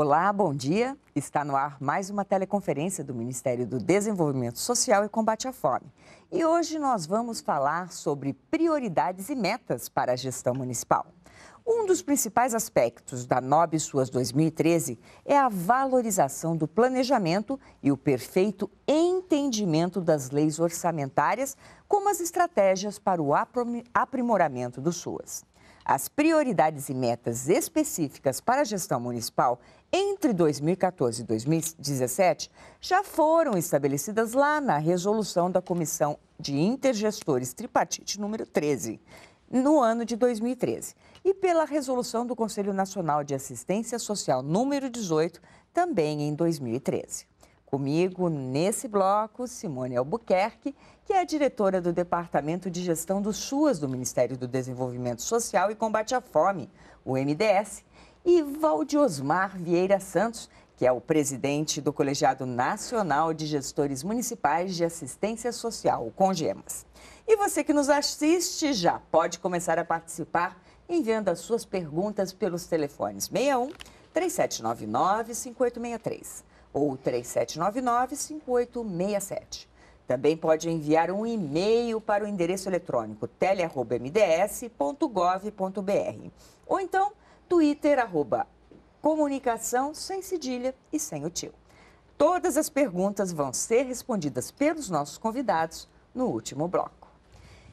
Olá, bom dia. Está no ar mais uma teleconferência do Ministério do Desenvolvimento Social e Combate à Fome. E hoje nós vamos falar sobre prioridades e metas para a gestão municipal. Um dos principais aspectos da NOB Suas 2013 é a valorização do planejamento e o perfeito entendimento das leis orçamentárias como as estratégias para o aprimoramento do SUAS. As prioridades e metas específicas para a gestão municipal entre 2014 e 2017, já foram estabelecidas lá na resolução da Comissão de Intergestores Tripartite número 13, no ano de 2013, e pela resolução do Conselho Nacional de Assistência Social número 18, também em 2013. Comigo, nesse bloco, Simone Albuquerque, que é diretora do Departamento de Gestão do SUAS do Ministério do Desenvolvimento Social e Combate à Fome, o MDS, e Valde Osmar Vieira Santos, que é o presidente do Colegiado Nacional de Gestores Municipais de Assistência Social, o CONGEMAS. E você que nos assiste já pode começar a participar enviando as suas perguntas pelos telefones 61 3799 5863 ou 3799 5867. Também pode enviar um e-mail para o endereço eletrônico tele.mds.gov.br ou então Twitter, arroba comunicação sem cedilha e sem o tio. Todas as perguntas vão ser respondidas pelos nossos convidados no último bloco.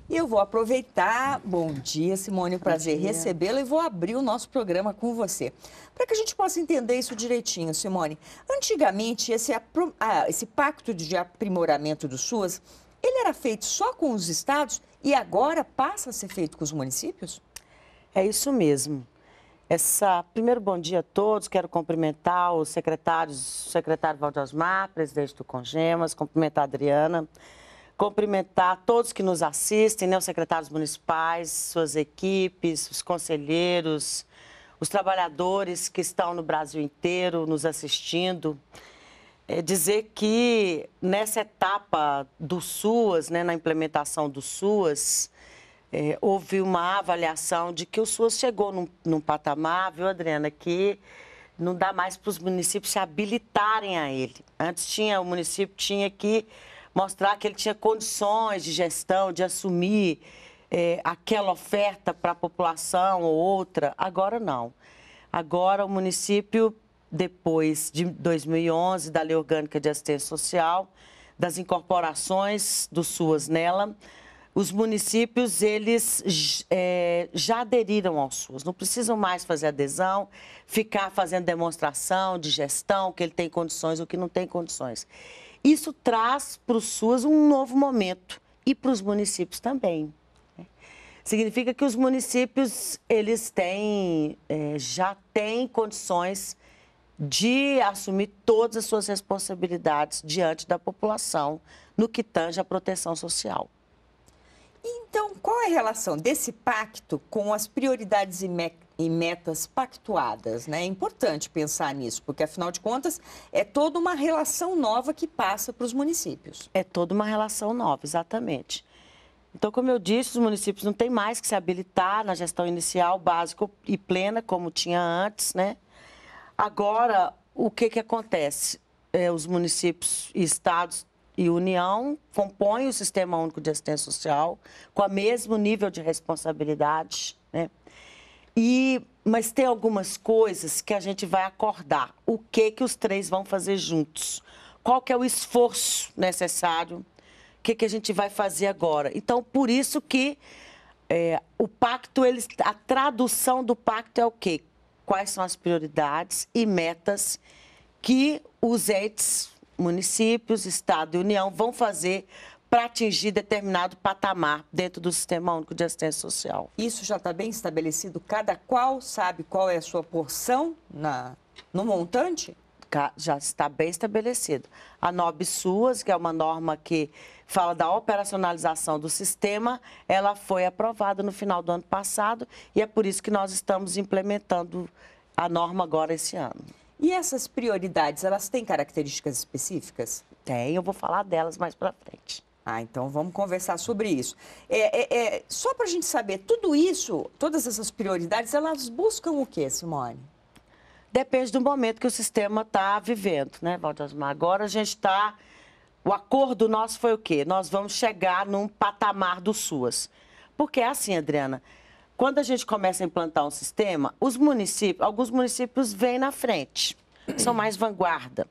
E eu vou aproveitar. Bom dia, Simone. prazer recebê-la e vou abrir o nosso programa com você. Para que a gente possa entender isso direitinho, Simone. Antigamente, esse, ah, esse pacto de aprimoramento do SUAS, ele era feito só com os estados e agora passa a ser feito com os municípios? É isso mesmo. Essa, primeiro, bom dia a todos. Quero cumprimentar os secretários, secretário Valdosmar, presidente do Congemas, cumprimentar a Adriana, cumprimentar todos que nos assistem, né, os secretários municipais, suas equipes, os conselheiros, os trabalhadores que estão no Brasil inteiro nos assistindo. É dizer que nessa etapa do SUAS, né, na implementação do SUAS, é, houve uma avaliação de que o SUS chegou num, num patamar, viu, Adriana, que não dá mais para os municípios se habilitarem a ele. Antes tinha o município tinha que mostrar que ele tinha condições de gestão, de assumir é, aquela oferta para a população ou outra. Agora não. Agora o município, depois de 2011 da Lei Orgânica de Assistência Social, das incorporações do SUAS nela, os municípios eles é, já aderiram ao SUS, não precisam mais fazer adesão, ficar fazendo demonstração de gestão, que ele tem condições, ou que não tem condições. Isso traz para o SUS um novo momento e para os municípios também. Significa que os municípios eles têm, é, já têm condições de assumir todas as suas responsabilidades diante da população no que tange à proteção social. Então, qual é a relação desse pacto com as prioridades e e metas pactuadas, né? É importante pensar nisso, porque afinal de contas é toda uma relação nova que passa para os municípios. É toda uma relação nova, exatamente. Então, como eu disse, os municípios não têm mais que se habilitar na gestão inicial, básica e plena, como tinha antes, né? Agora, o que que acontece? É, os municípios e estados e União compõem o Sistema Único de Assistência Social com o mesmo nível de responsabilidade, né? E, mas tem algumas coisas que a gente vai acordar. O que que os três vão fazer juntos? Qual que é o esforço necessário? O que que a gente vai fazer agora? Então, por isso que é, o pacto, ele, a tradução do pacto é o quê? Quais são as prioridades e metas que os entes municípios, Estado e União vão fazer para atingir determinado patamar dentro do Sistema Único de Assistência Social. Isso já está bem estabelecido? Cada qual sabe qual é a sua porção na, no montante? Já está bem estabelecido. A NOB SUAS, que é uma norma que fala da operacionalização do sistema, ela foi aprovada no final do ano passado e é por isso que nós estamos implementando a norma agora esse ano. E essas prioridades, elas têm características específicas? Tem, eu vou falar delas mais para frente. Ah, então vamos conversar sobre isso. É, é, é só para a gente saber, tudo isso, todas essas prioridades, elas buscam o que, Simone? Depende do momento que o sistema está vivendo, né, Valdosmar? Agora a gente está. O acordo nosso foi o quê? Nós vamos chegar num patamar do SUAS. Porque é assim, Adriana, quando a gente começa a implantar um sistema, os municípios, alguns municípios vêm na frente, são mais vanguarda.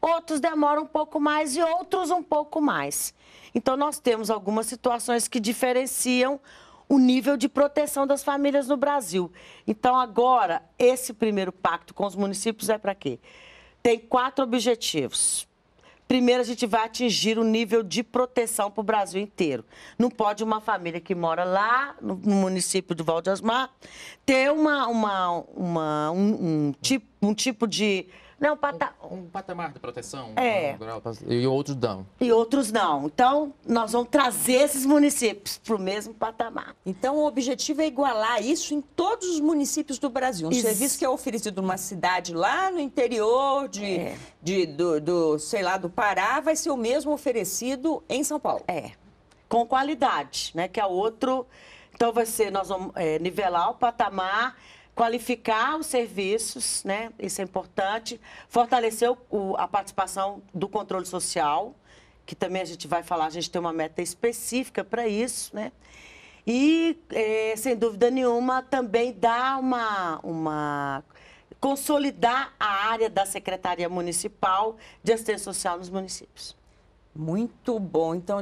Outros demoram um pouco mais e outros um pouco mais. Então, nós temos algumas situações que diferenciam o nível de proteção das famílias no Brasil. Então, agora, esse primeiro pacto com os municípios é para quê? Tem quatro objetivos. Primeiro, a gente vai atingir o nível de proteção para o Brasil inteiro. Não pode uma família que mora lá, no, município do Valdeasmar, ter uma, uma, uma um, um, tipo, um tipo de não, pata... um, um, patamar de proteção. É. E outros não. E outros não. Então, nós vamos trazer esses municípios para o mesmo patamar. Então, o objetivo é igualar isso em todos os municípios do Brasil. Um isso. serviço que é oferecido numa cidade lá no interior de, é. de do, do, sei lá, do Pará, vai ser o mesmo oferecido em São Paulo. É. Com qualidade, né? Que é outro... Então, vai ser, nós vamos é, nivelar o patamar qualificar os serviços, né? Isso é importante. Fortalecer o, a participação do controle social, que também a gente vai falar, a gente tem uma meta específica para isso, né? E, é, sem dúvida nenhuma, também dar uma, uma. consolidar a área da Secretaria Municipal de Assistência Social nos municípios. Muito bom. Então,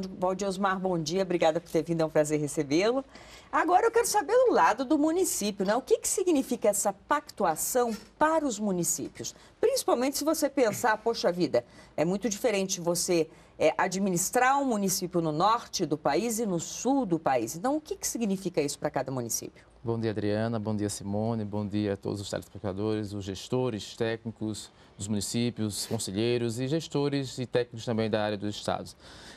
Osmar, bom dia. Obrigada por ter vindo. É um prazer recebê-lo. Agora eu quero saber do lado do município, né? O que, que significa essa pactuação para os municípios? Principalmente se você pensar, poxa vida, é muito diferente você é, administrar um município no norte do país e no sul do país. Então, o que, que significa isso para cada município? Bom dia, Adriana. Bom dia, Simone. Bom dia a todos os telespectadores, os gestores técnicos dos municípios, conselheiros e gestores e técnicos também da área dos estados.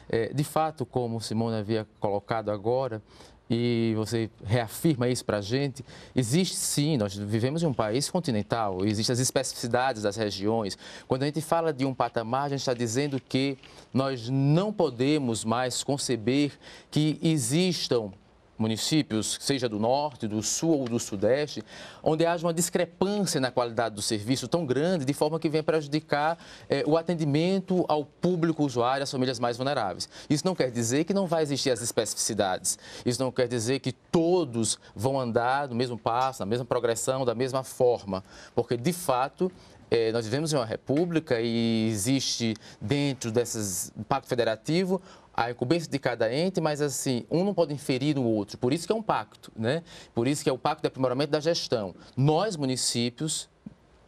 É, de fato, como Simone havia colocado agora, e você reafirma isso para a gente, existe sim, nós vivemos em um país continental, existem as especificidades das regiões. Quando a gente fala de um patamar, a gente está dizendo que nós não podemos mais conceber que existam municípios, seja do norte, do sul ou do sudeste, onde haja uma discrepância na qualidade do serviço tão grande, de forma que venha prejudicar eh, o atendimento ao público usuário, às famílias mais vulneráveis. Isso não quer dizer que não vai existir as especificidades. Isso não quer dizer que todos vão andar no mesmo passo, na mesma progressão, da mesma forma, porque de fato é, nós vivemos em uma república e existe dentro desse pacto federativo a incumbência de cada ente, mas assim, um não pode inferir no outro. Por isso que é um pacto, né? Por isso que é o pacto de aprimoramento da gestão. Nós, municípios,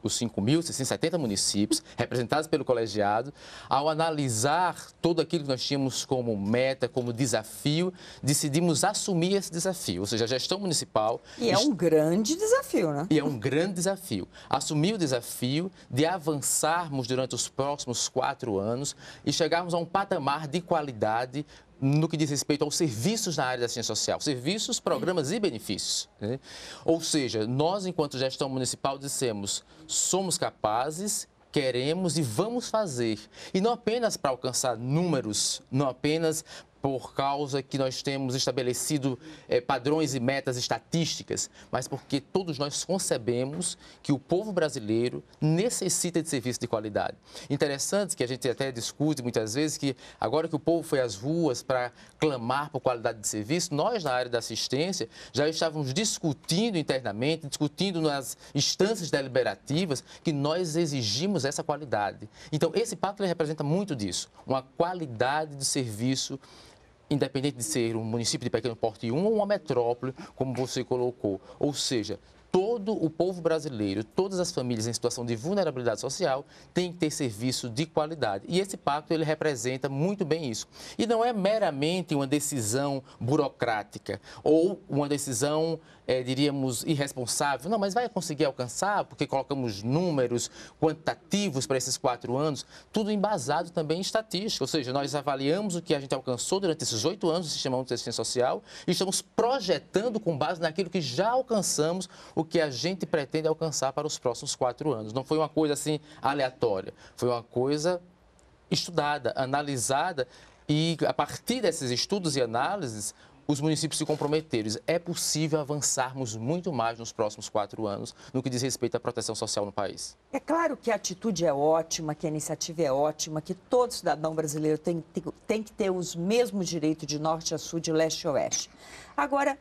os 5.670 municípios representados pelo colegiado, ao analisar tudo aquilo que nós tínhamos como meta, como desafio, decidimos assumir esse desafio, ou seja, a gestão municipal. E é um grande desafio, né? E é um grande desafio. Assumir o desafio de avançarmos durante os próximos quatro anos e chegarmos a um patamar de qualidade no que diz respeito aos serviços na área da ciência social, serviços, programas e benefícios. Né? Ou seja, nós, enquanto gestão municipal, dissemos, somos capazes queremos e vamos fazer. E não apenas para alcançar números, não apenas por causa que nós temos estabelecido é, padrões e metas estatísticas, mas porque todos nós concebemos que o povo brasileiro necessita de serviço de qualidade. Interessante que a gente até discute muitas vezes que agora que o povo foi às ruas para clamar por qualidade de serviço, nós na área da assistência já estávamos discutindo internamente, discutindo nas instâncias deliberativas que nós exigimos essa qualidade. Então esse pacto representa muito disso, uma qualidade de serviço independente de ser um município de pequeno porte 1 ou uma metrópole, como você colocou. Ou seja, todo o povo brasileiro, todas as famílias em situação de vulnerabilidade social têm que ter serviço de qualidade. E esse pacto ele representa muito bem isso. E não é meramente uma decisão burocrática ou uma decisão é, diríamos, irresponsável. Não, mas vai conseguir alcançar, porque colocamos números quantitativos para esses quatro anos, tudo embasado também em estatística. Ou seja, nós avaliamos o que a gente alcançou durante esses oito anos do Sistema de Assistência Social e estamos projetando com base naquilo que já alcançamos, o que a gente pretende alcançar para os próximos quatro anos. Não foi uma coisa assim aleatória, foi uma coisa estudada, analisada e a partir desses estudos e análises, os municípios se comprometeram. É possível avançarmos muito mais nos próximos quatro anos no que diz respeito à proteção social no país. É claro que a atitude é ótima, que a iniciativa é ótima, que todo cidadão brasileiro tem, tem, tem que ter os mesmos direitos de norte a sul, de leste a oeste. Agora,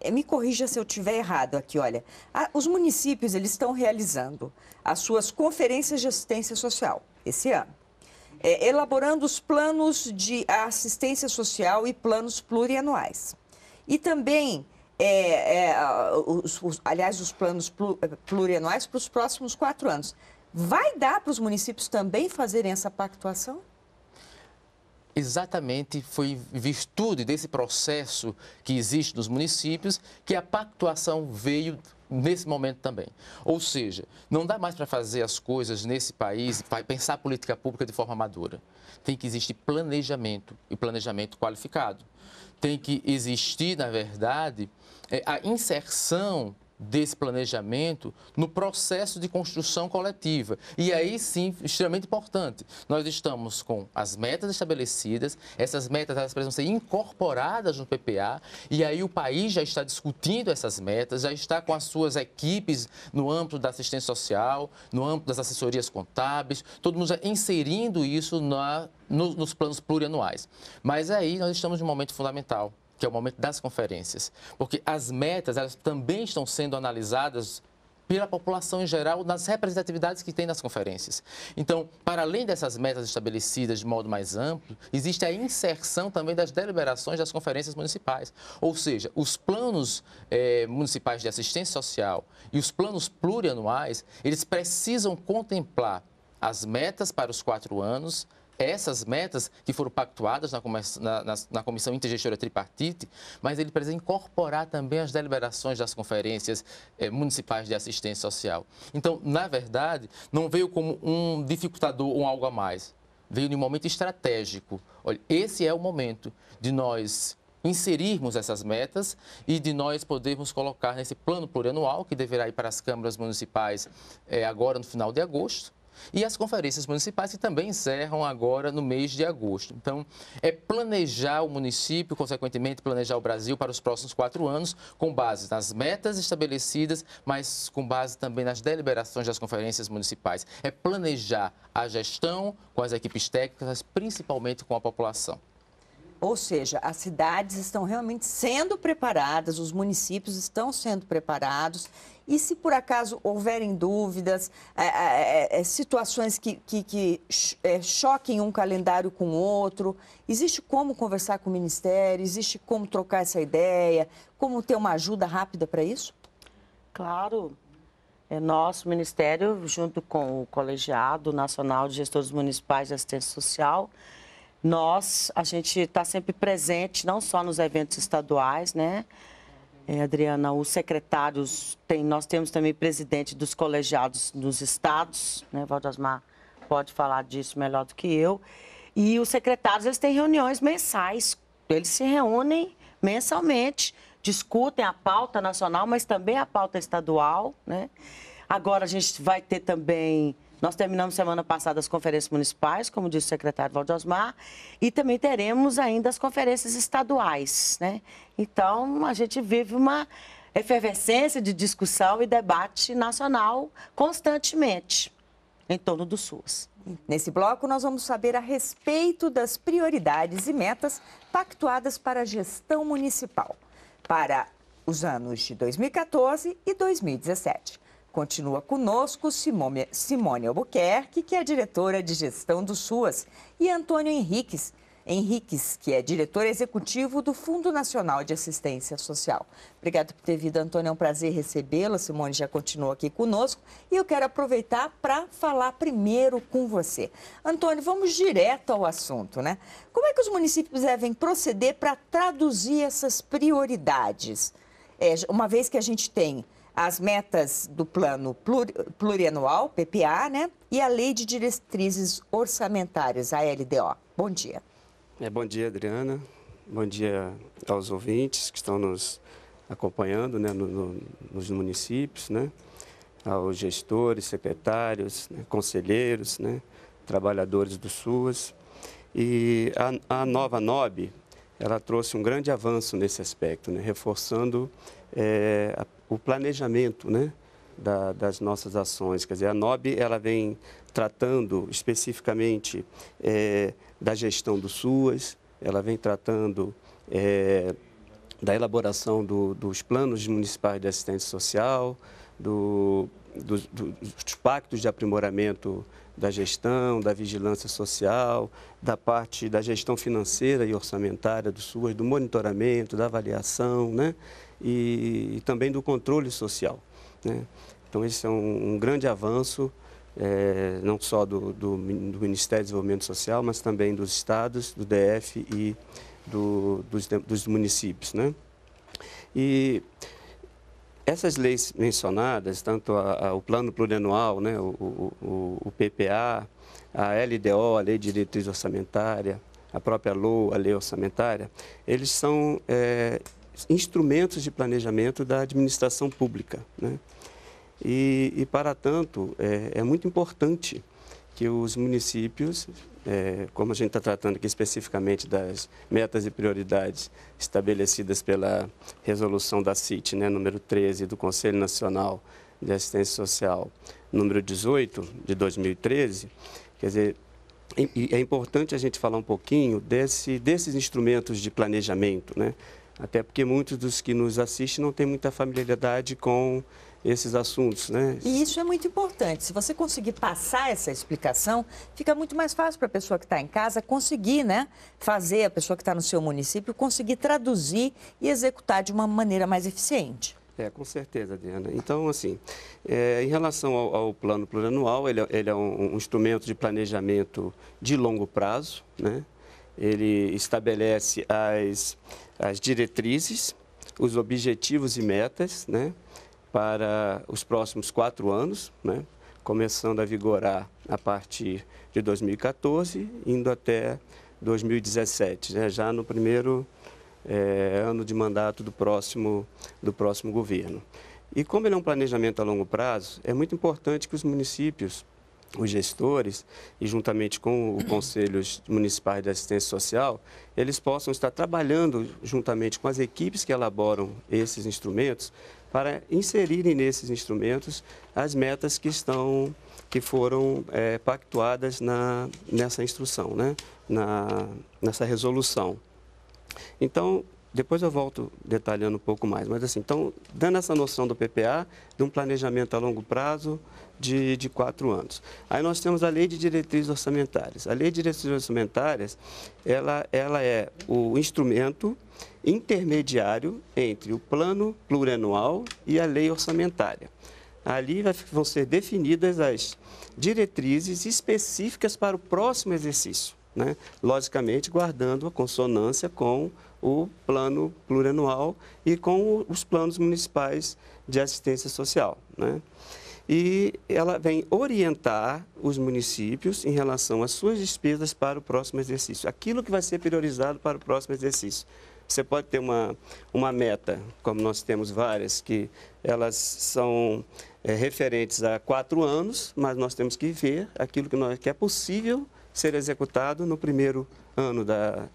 eh, me corrija se eu estiver errado aqui, olha. os municípios eles estão realizando as suas conferências de assistência social esse ano é, elaborando os planos de assistência social e planos plurianuais. E também, é, é, os, os, aliás, os planos é, plurianuais para os próximos quatro anos. Vai dar para os municípios também fazerem essa pactuação? Exatamente, foi em virtude desse processo que existe nos municípios que a pactuação veio nesse momento também. Ou seja, não dá mais para fazer as coisas nesse país, pensar a política pública de forma madura. Tem que existir planejamento e planejamento qualificado. Tem que existir, na verdade, é, a inserção desse planejamento no processo de construção coletiva. E aí sim, extremamente importante. Nós estamos com as metas estabelecidas, essas metas elas precisam ser incorporadas no PPA, e aí o país já está discutindo essas metas, já está com as suas equipes no âmbito da assistência social, no âmbito das assessorias contábeis, todo mundo já inserindo isso na, nos, nos planos plurianuais. Mas aí nós estamos um momento fundamental que é o momento das conferências, porque as metas elas também estão sendo analisadas pela população em geral nas representatividades que tem nas conferências. Então, para além dessas metas estabelecidas de modo mais amplo, existe a inserção também das deliberações das conferências municipais, ou seja, os planos eh, municipais de assistência social e os planos plurianuais, eles precisam contemplar as metas para os quatro anos, essas metas que foram pactuadas na, na, na, na Comissão Intergestora Tripartite, mas ele precisa incorporar também as deliberações das conferências eh, municipais de assistência social. Então, na verdade, não veio como um dificultador ou um algo a mais, veio de um momento estratégico. Olha, esse é o momento de nós inserirmos essas metas e de nós podermos colocar nesse plano plurianual, que deverá ir para as câmaras municipais eh, agora no final de agosto, e as conferências municipais que também encerram agora no mês de agosto. Então, é planejar o município, consequentemente, planejar o Brasil para os próximos quatro anos, com base nas metas estabelecidas, mas com base também nas deliberações das conferências municipais. É planejar a gestão com as equipes técnicas, principalmente com a população. Ou seja, as cidades estão realmente sendo preparadas, os municípios estão sendo preparados. E se por acaso houverem dúvidas, é, é, é, é situações que, que, que é, choquem um calendário com outro, existe como conversar com o Ministério, existe como trocar essa ideia, como ter uma ajuda rápida para isso? Claro. É nosso Ministério, junto com o Colegiado Nacional de Gestores Municipais de Assistência Social, nós, a gente está sempre presente, não só nos eventos estaduais, né? É, Adriana, os secretários, tem, nós temos também presidente dos colegiados nos estados, né? Valdasmar pode falar disso melhor do que eu. E os secretários, eles têm reuniões mensais, eles se reúnem mensalmente, discutem a pauta nacional, mas também a pauta estadual, né? Agora a gente vai ter também nós terminamos semana passada as conferências municipais, como disse o secretário Valdo Osmar, e também teremos ainda as conferências estaduais. Né? Então, a gente vive uma efervescência de discussão e debate nacional constantemente em torno do SUS. Nesse bloco, nós vamos saber a respeito das prioridades e metas pactuadas para a gestão municipal para os anos de 2014 e 2017. Continua conosco Simone, Simone Albuquerque, que é diretora de gestão do SUAS, e Antônio Henriques, Henriques, que é diretor executivo do Fundo Nacional de Assistência Social. Obrigado por ter vindo, Antônio. É um prazer recebê la Simone já continua aqui conosco e eu quero aproveitar para falar primeiro com você. Antônio, vamos direto ao assunto, né? Como é que os municípios devem proceder para traduzir essas prioridades? É, uma vez que a gente tem as metas do plano plurianual, PPA, né? E a Lei de Diretrizes Orçamentárias, a LDO. Bom dia. É, bom dia, Adriana. Bom dia aos ouvintes que estão nos acompanhando né, no, no, nos municípios, né? aos gestores, secretários, né, conselheiros, né, trabalhadores do SUAS. E a, a, nova NOB, ela trouxe um grande avanço nesse aspecto, né, reforçando é, a o planejamento né, da, das nossas ações. Quer dizer, a NOB ela vem tratando especificamente é, da gestão do SUAS, ela vem tratando é, da elaboração do, dos planos municipais de assistência social, do, do, dos pactos de aprimoramento da gestão, da vigilância social, da parte da gestão financeira e orçamentária do SUAS, do monitoramento, da avaliação, né? e, e também do controle social. Né? Então, esse é um, um grande avanço, é, não só do, do, do, Ministério do Desenvolvimento Social, mas também dos estados, do DF e do, dos, dos, municípios. Né? E essas leis mencionadas, tanto a, a, o Plano Plurianual, né, o, o, o PPA, a LDO, a Lei de Diretriz Orçamentária, a própria LOA, a Lei Orçamentária, eles são é, instrumentos de planejamento da administração pública. Né? E, e, para tanto, é, é, muito importante que os municípios, é, como a gente está tratando aqui especificamente das metas e prioridades estabelecidas pela resolução da CIT, né, número 13 do Conselho Nacional de Assistência Social, número 18 de 2013, quer dizer, é importante a gente falar um pouquinho desse, desses instrumentos de planejamento, né? Até porque muitos dos que nos assistem não têm muita familiaridade com esses assuntos, né? E isso é muito importante. Se você conseguir passar essa explicação, fica muito mais fácil para a pessoa que está em casa conseguir, né? Fazer a pessoa que está no seu município conseguir traduzir e executar de uma maneira mais eficiente. É, com certeza, Diana. Então, assim, é, em relação ao, ao, plano plurianual, ele, é, ele é um, um instrumento de planejamento de longo prazo, né? Ele estabelece as as diretrizes, os objetivos e metas né, para os próximos quatro anos, né, começando a vigorar a partir de 2014, indo até 2017, né, já no primeiro é, ano de mandato do próximo, do próximo governo. E como ele é um planejamento a longo prazo, é muito importante que os municípios os gestores e juntamente com o Conselho Municipal de Assistência Social, eles possam estar trabalhando juntamente com as equipes que elaboram esses instrumentos para inserirem nesses instrumentos as metas que estão que foram é, pactuadas na, nessa instrução, né? na, nessa resolução. Então, depois eu volto detalhando um pouco mais, mas assim, então, dando essa noção do PPA, de um planejamento a longo prazo de, de quatro anos. Aí nós temos a Lei de Diretrizes Orçamentárias. A Lei de Diretrizes Orçamentárias, ela, ela é o instrumento intermediário entre o plano plurianual e a lei orçamentária. Ali vão ser definidas as diretrizes específicas para o próximo exercício, né? logicamente guardando a consonância com o plano plurianual e com os planos municipais de assistência social. Né? E ela vem orientar os municípios em relação às suas despesas para o próximo exercício, aquilo que vai ser priorizado para o próximo exercício. Você pode ter uma, uma meta, como nós temos várias, que elas são é, referentes a quatro anos, mas nós temos que ver aquilo que, nós, que é possível ser executado no primeiro ano da,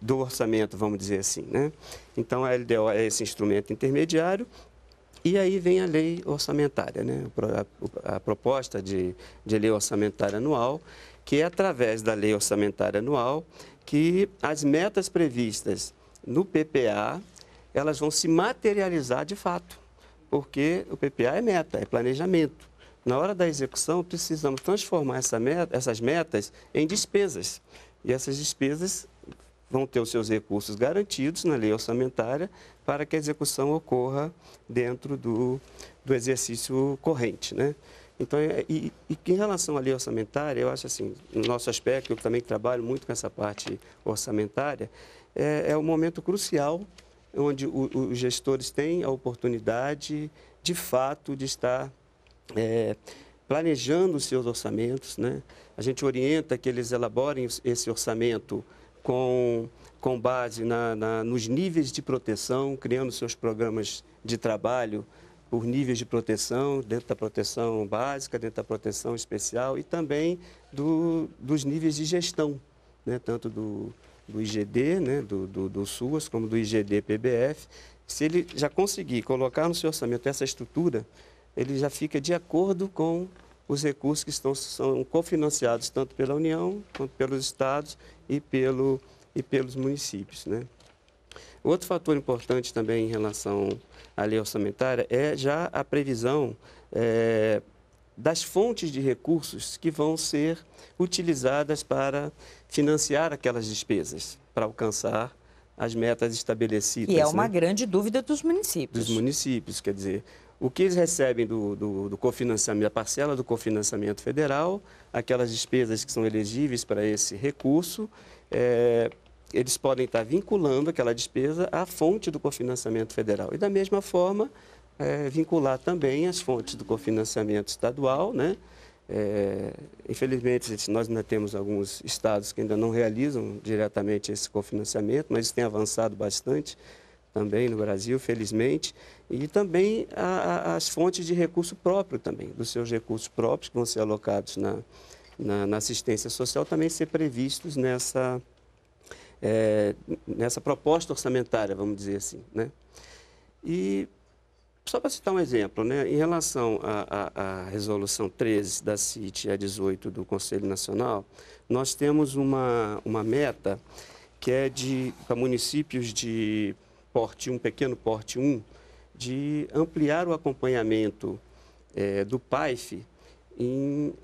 do orçamento, vamos dizer assim. Né? Então, a LDO é esse instrumento intermediário. E aí vem a lei orçamentária, né? a, proposta de, de lei orçamentária anual, que é através da lei orçamentária anual que as metas previstas no PPA, elas vão se materializar de fato, porque o PPA é meta, é planejamento. Na hora da execução, precisamos transformar essa meta, essas metas em despesas. E essas despesas vão ter os seus recursos garantidos na lei orçamentária para que a execução ocorra dentro do, do exercício corrente. Né? Então, é, e, e em relação à lei orçamentária, eu acho assim, no nosso aspecto, eu também trabalho muito com essa parte orçamentária, é, é um momento crucial onde os gestores têm a oportunidade, de fato, de estar é, planejando os seus orçamentos. Né? A gente orienta que eles elaborem esse orçamento com, com base na, na, nos níveis de proteção, criando seus programas de trabalho por níveis de proteção, dentro da proteção básica, dentro da proteção especial e também do, dos níveis de gestão, né? tanto do, do IGD, né? do, do, do SUAS, como do IGD-PBF. Se ele já conseguir colocar no seu orçamento essa estrutura, ele já fica de acordo com os recursos que estão, são cofinanciados tanto pela União, quanto pelos estados e, pelo, e pelos municípios. Né? Outro fator importante também em relação à lei orçamentária é já a previsão é, das fontes de recursos que vão ser utilizadas para financiar aquelas despesas, para alcançar as metas estabelecidas. E é uma né? grande dúvida dos municípios. Dos municípios, quer dizer, o que eles recebem do, do, do cofinanciamento, a parcela do cofinanciamento federal, aquelas despesas que são elegíveis para esse recurso, é, eles podem estar vinculando aquela despesa à fonte do cofinanciamento federal. E da mesma forma, é, vincular também as fontes do cofinanciamento estadual, né? É, infelizmente, nós ainda temos alguns estados que ainda não realizam diretamente esse cofinanciamento, mas tem avançado bastante também no Brasil, felizmente, e também a, a, as fontes de recurso próprio também, dos seus recursos próprios que vão ser alocados na, na, na assistência social, também ser previstos nessa, é, nessa proposta orçamentária, vamos dizer assim. Né? E só para citar um exemplo, né, em relação à resolução 13 da CIT e a 18 do Conselho Nacional, nós temos uma, uma meta que é de para municípios de porte pequeno porte 1, de ampliar o acompanhamento é, do PAIF em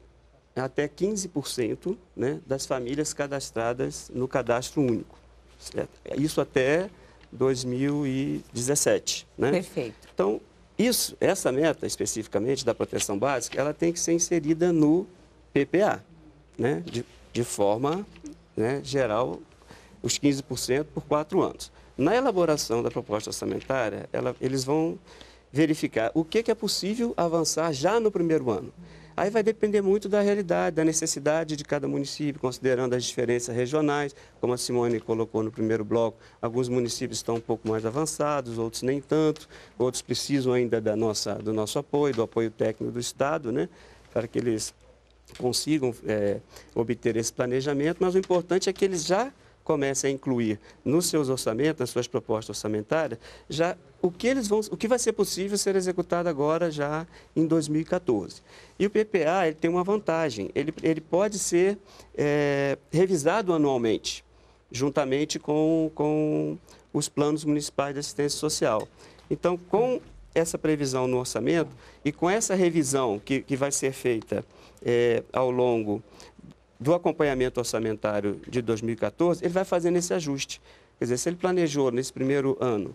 até 15% né, das famílias cadastradas no cadastro único. Isso até 2017. Né? Perfeito. Então, isso, essa meta especificamente da proteção básica, ela tem que ser inserida no PPA, né? de, de forma né, geral, os 15% por quatro anos. Na elaboração da proposta orçamentária, ela, eles vão verificar o que, que é possível avançar já no primeiro ano. Aí vai depender muito da realidade, da necessidade de cada município, considerando as diferenças regionais, como a Simone colocou no primeiro bloco, alguns municípios estão um pouco mais avançados, outros nem tanto, outros precisam ainda da nossa, do nosso apoio, do apoio técnico do Estado, né, para que eles consigam é, obter esse planejamento, mas o importante é que eles já comece a incluir nos seus orçamentos, nas suas propostas orçamentárias, já o que eles vão, o que vai ser possível ser executado agora já em 2014. E o PPA ele tem uma vantagem, ele, ele pode ser é, revisado anualmente, juntamente com, com os planos municipais de assistência social. Então, com essa previsão no orçamento e com essa revisão que, que vai ser feita é, ao longo do acompanhamento orçamentário de 2014, ele vai fazendo esse ajuste. Quer dizer, se ele planejou nesse primeiro ano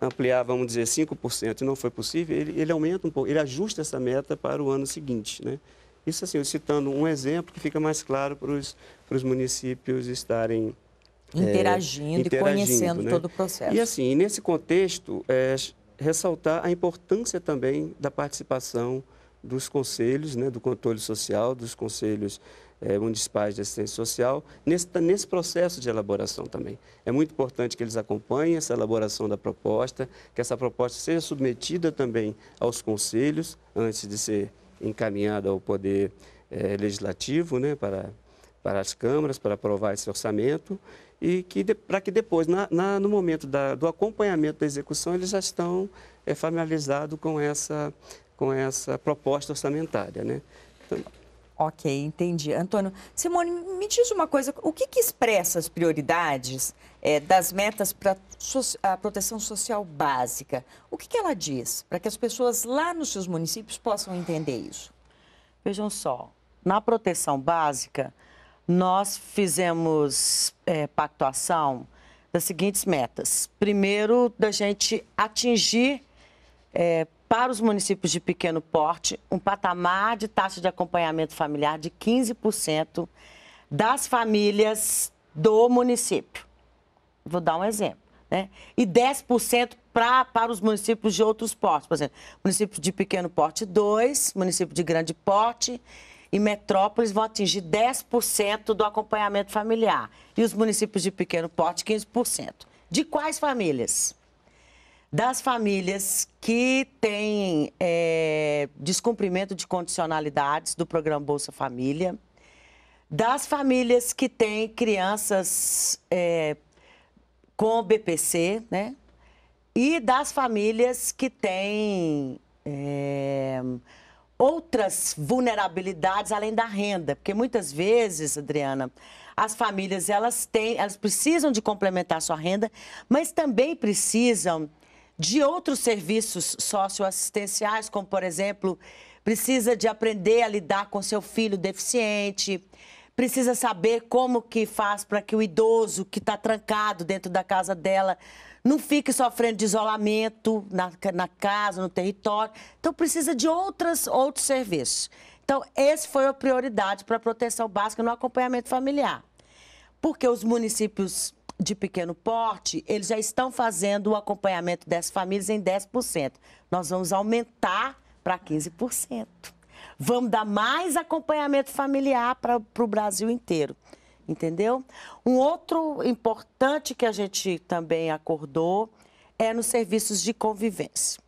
ampliar, vamos dizer, 5% e não foi possível, ele, ele aumenta um pouco, ele ajusta essa meta para o ano seguinte. Né? Isso assim, citando um exemplo que fica mais claro para os, para os municípios estarem... Interagindo, é, interagindo e conhecendo né? todo o processo. E assim, nesse contexto, é, ressaltar a importância também da participação dos conselhos, né, do controle social, dos conselhos é, municipais de assistência social, nesse, nesse processo de elaboração também. É muito importante que eles acompanhem essa elaboração da proposta, que essa proposta seja submetida também aos conselhos, antes de ser encaminhada ao Poder é, Legislativo, né, para, para as câmaras, para aprovar esse orçamento, e que para que depois, na, na, no momento da, do acompanhamento da execução, eles já estão é, familiarizados com essa com essa proposta orçamentária. Né? Então... Ok, entendi. Antônio, Simone, me diz uma coisa, o que, que expressa as prioridades é, das metas para so a proteção social básica? O que, que ela diz para que as pessoas lá nos seus municípios possam entender isso? Vejam só, na proteção básica, nós fizemos é, pactuação das seguintes metas. Primeiro, da gente atingir é, para os municípios de pequeno porte um patamar de taxa de acompanhamento familiar de 15% das famílias do município. Vou dar um exemplo. Né? E 10% pra, para os municípios de outros portes. Por exemplo, município de pequeno porte 2, município de grande porte e metrópoles vão atingir 10% do acompanhamento familiar. E os municípios de pequeno porte, 15%. De quais famílias? das famílias que têm é, descumprimento de condicionalidades do programa Bolsa Família, das famílias que têm crianças é, com BPC, né? E das famílias que têm é, outras vulnerabilidades além da renda, porque muitas vezes, Adriana, as famílias elas têm, elas precisam de complementar sua renda, mas também precisam de outros serviços socioassistenciais, como, por exemplo, precisa de aprender a lidar com seu filho deficiente, precisa saber como que faz para que o idoso que está trancado dentro da casa dela não fique sofrendo de isolamento na, na casa, no território. Então, precisa de outras, outros serviços. Então, essa foi a prioridade para a proteção básica no acompanhamento familiar. Porque os municípios de pequeno porte, eles já estão fazendo o acompanhamento dessas famílias em 10%. Nós vamos aumentar para 15%. Vamos dar mais acompanhamento familiar para o Brasil inteiro. Entendeu? Um outro importante que a gente também acordou é nos serviços de convivência.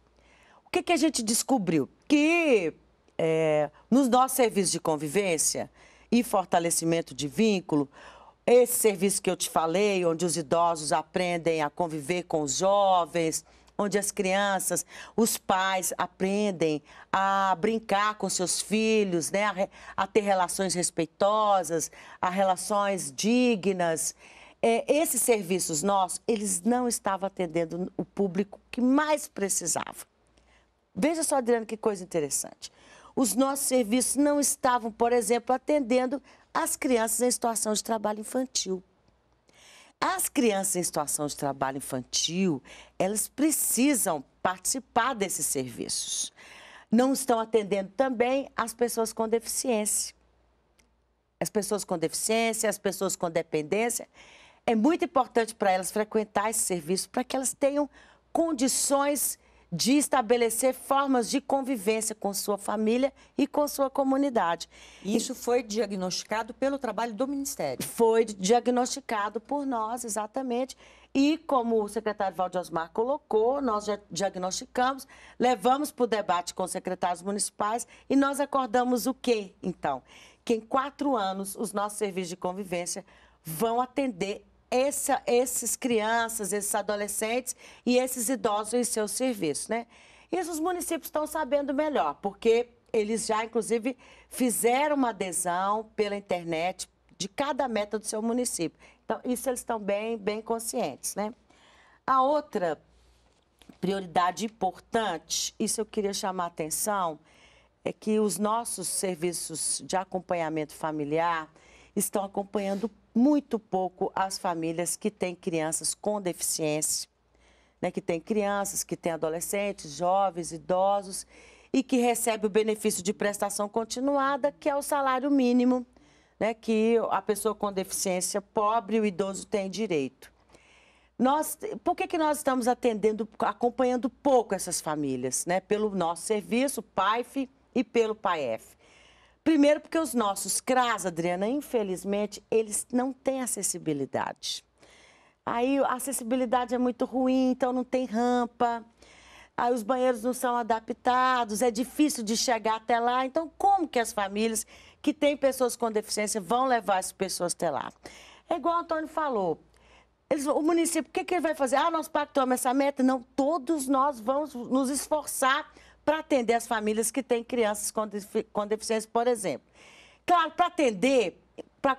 O que, que a gente descobriu? Que é, nos nossos serviços de convivência e fortalecimento de vínculo, esse serviço que eu te falei, onde os idosos aprendem a conviver com os jovens, onde as crianças, os pais aprendem a brincar com seus filhos, né? a, a ter relações respeitosas, a relações dignas. É, esses serviços nossos, eles não estavam atendendo o público que mais precisava. Veja só, Adriano, que coisa interessante. Os nossos serviços não estavam, por exemplo, atendendo as crianças em situação de trabalho infantil. As crianças em situação de trabalho infantil, elas precisam participar desses serviços. Não estão atendendo também as pessoas com deficiência. As pessoas com deficiência, as pessoas com dependência, é muito importante para elas frequentar esse serviço para que elas tenham condições de estabelecer formas de convivência com sua família e com sua comunidade. Isso foi diagnosticado pelo trabalho do Ministério? Foi diagnosticado por nós, exatamente. E como o secretário Valdir Osmar colocou, nós já diagnosticamos, levamos para o debate com os secretários municipais e nós acordamos o quê, então? Que em quatro anos os nossos serviços de convivência vão atender essa, esses crianças, esses adolescentes e esses idosos em seu serviço, né? Isso os municípios estão sabendo melhor, porque eles já, inclusive, fizeram uma adesão pela internet de cada meta do seu município. Então, isso eles estão bem, bem conscientes, né? A outra prioridade importante, isso eu queria chamar a atenção, é que os nossos serviços de acompanhamento familiar estão acompanhando muito pouco as famílias que têm crianças com deficiência, né, que têm crianças, que têm adolescentes, jovens, idosos e que recebe o benefício de prestação continuada, que é o salário mínimo, né, que a pessoa com deficiência pobre, o idoso tem direito. Nós, por que, que nós estamos atendendo, acompanhando pouco essas famílias, né, pelo nosso serviço, PAIF e pelo PAEF? Primeiro, porque os nossos CRAS, Adriana, infelizmente, eles não têm acessibilidade. Aí a acessibilidade é muito ruim, então não tem rampa. Aí os banheiros não são adaptados, é difícil de chegar até lá. Então, como que as famílias que têm pessoas com deficiência vão levar as pessoas até lá? É igual o Antônio falou. Eles, o município, o que, que ele vai fazer? Ah, nós pactuamos essa meta? Não, todos nós vamos nos esforçar para atender as famílias que têm crianças com, defi com deficiência, por exemplo. Claro, para atender, para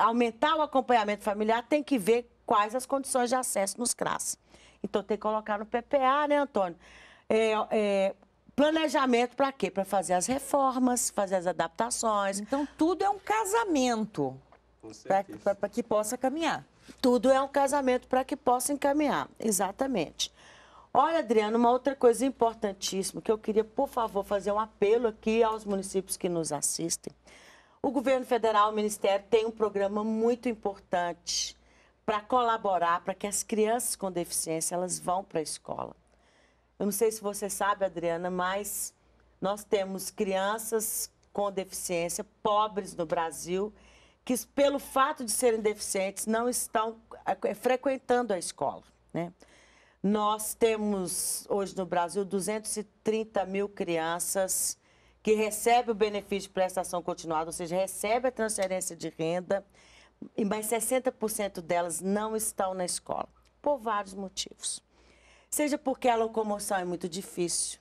aumentar o acompanhamento familiar, tem que ver quais as condições de acesso nos CRAS. Então, tem que colocar no PPA, né, Antônio? É, é, planejamento para quê? Para fazer as reformas, fazer as adaptações. Então, tudo é um casamento para que possa caminhar. Tudo é um casamento para que possa encaminhar, exatamente. Olha, Adriano, uma outra coisa importantíssima que eu queria, por favor, fazer um apelo aqui aos municípios que nos assistem. O governo federal, o ministério, tem um programa muito importante para colaborar para que as crianças com deficiência elas vão para a escola. Eu não sei se você sabe, Adriana, mas nós temos crianças com deficiência pobres no Brasil que, pelo fato de serem deficientes, não estão eh, frequentando a escola, né? Nós temos hoje no Brasil 230 mil crianças que recebem o benefício de prestação continuada, ou seja, recebe a transferência de renda, mas 60% delas não estão na escola, por vários motivos. Seja porque a locomoção é muito difícil,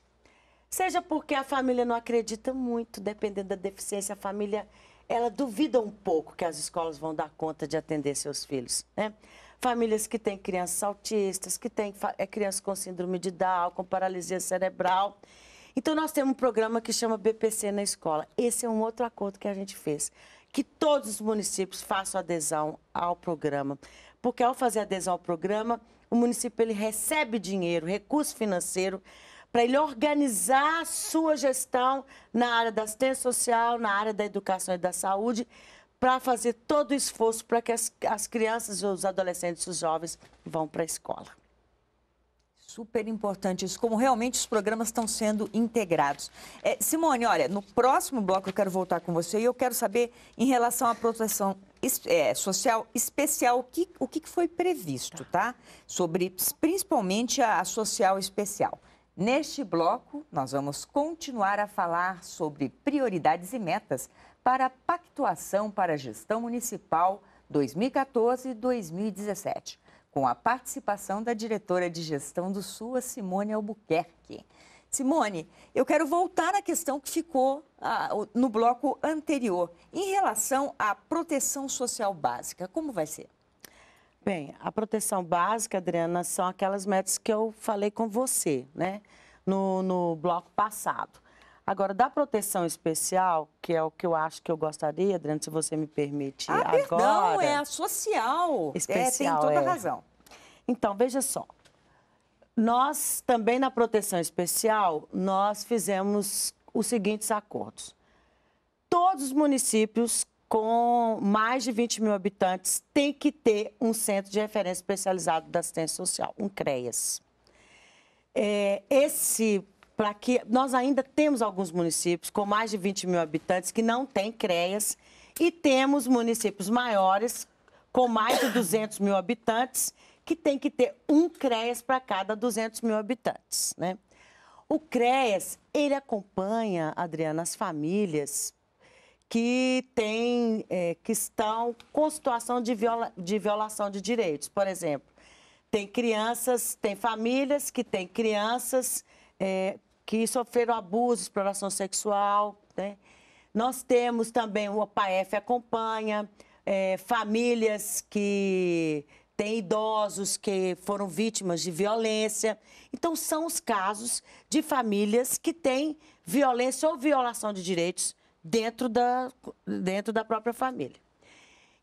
seja porque a família não acredita muito, dependendo da deficiência, a família ela duvida um pouco que as escolas vão dar conta de atender seus filhos, né? famílias que têm crianças autistas, que têm é, crianças com síndrome de Down, com paralisia cerebral. Então, nós temos um programa que chama BPC na escola. Esse é um outro acordo que a gente fez. Que todos os municípios façam adesão ao programa. Porque ao fazer adesão ao programa, o município ele recebe dinheiro, recurso financeiro, para ele organizar a sua gestão na área da assistência social, na área da educação e da saúde, para fazer todo o esforço para que as, as crianças, os adolescentes, os jovens vão para a escola. Super importante isso, como realmente os programas estão sendo integrados. É, Simone, olha, no próximo bloco eu quero voltar com você e eu quero saber em relação à proteção é, social especial, o que, o que foi previsto, tá. tá? Sobre principalmente a, a social especial. Neste bloco, nós vamos continuar a falar sobre prioridades e metas para Pactuação para a Gestão Municipal 2014-2017, com a participação da diretora de gestão do SUA, Simone Albuquerque. Simone, eu quero voltar à questão que ficou ah, no bloco anterior, em relação à proteção social básica. Como vai ser? Bem, a proteção básica, Adriana, são aquelas metas que eu falei com você, né, no, no bloco passado. Agora, da proteção especial, que é o que eu acho que eu gostaria, Adriano, se você me permite ah, agora. Perdão, é a social. Especial, é, tem toda é. razão. Então, veja só. Nós também na proteção especial, nós fizemos os seguintes acordos. Todos os municípios com mais de 20 mil habitantes têm que ter um centro de referência especializado da assistência social, um CREAS. É, esse para que nós ainda temos alguns municípios com mais de 20 mil habitantes que não têm CREAS e temos municípios maiores com mais de 200 mil habitantes que tem que ter um CREAS para cada 200 mil habitantes, né? O CREAS, ele acompanha, Adriana, as famílias que têm, é, que estão com situação de, viola, de violação de direitos. Por exemplo, tem crianças, tem famílias que têm crianças é, que sofreram abuso, exploração sexual. Né? Nós temos também o PAEF Acompanha, é, famílias que têm idosos que foram vítimas de violência. Então, são os casos de famílias que têm violência ou violação de direitos dentro da, dentro da própria família.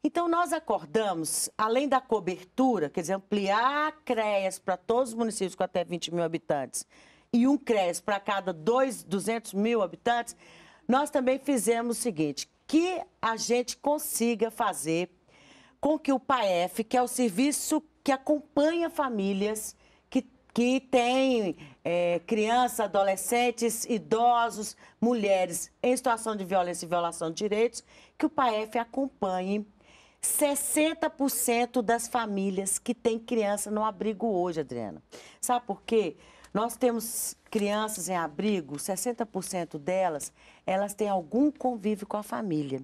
Então, nós acordamos, além da cobertura, quer dizer, ampliar CREAS para todos os municípios com até 20 mil habitantes, e um CRES para cada dois, 200 mil habitantes, nós também fizemos o seguinte, que a gente consiga fazer com que o PAEF, que é o serviço que acompanha famílias que, que têm é, crianças, adolescentes, idosos, mulheres em situação de violência e violação de direitos, que o PAEF acompanhe 60% das famílias que têm criança no abrigo hoje, Adriana. Sabe por quê? Nós temos crianças em abrigo, 60% delas, elas têm algum convívio com a família.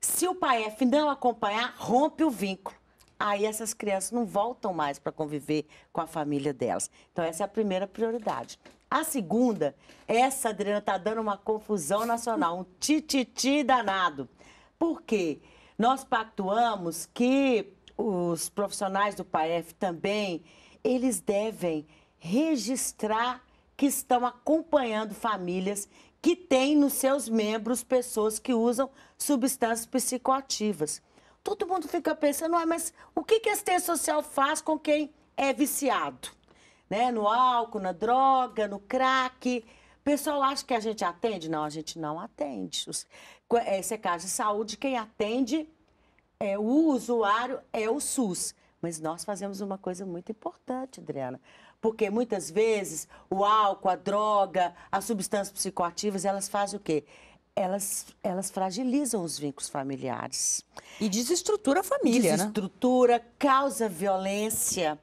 Se o PAEF é não acompanhar, rompe o vínculo. Aí essas crianças não voltam mais para conviver com a família delas. Então, essa é a primeira prioridade. A segunda, essa, Adriana, está dando uma confusão nacional, um tititi danado. Por quê? Nós pactuamos que os profissionais do PAEF também, eles devem registrar que estão acompanhando famílias que têm nos seus membros pessoas que usam substâncias psicoativas. Todo mundo fica pensando, ah, mas o que, que a assistência social faz com quem é viciado? Né? No álcool, na droga, no crack. O pessoal acha que a gente atende? Não, a gente não atende. Os, esse é caso de saúde, quem atende é o usuário, é o SUS. Mas nós fazemos uma coisa muito importante, Adriana. Porque muitas vezes o álcool, a droga, as substâncias psicoativas, elas fazem o quê? Elas, elas fragilizam os vínculos familiares. E desestrutura a família, né? desestrutura, né? causa violência,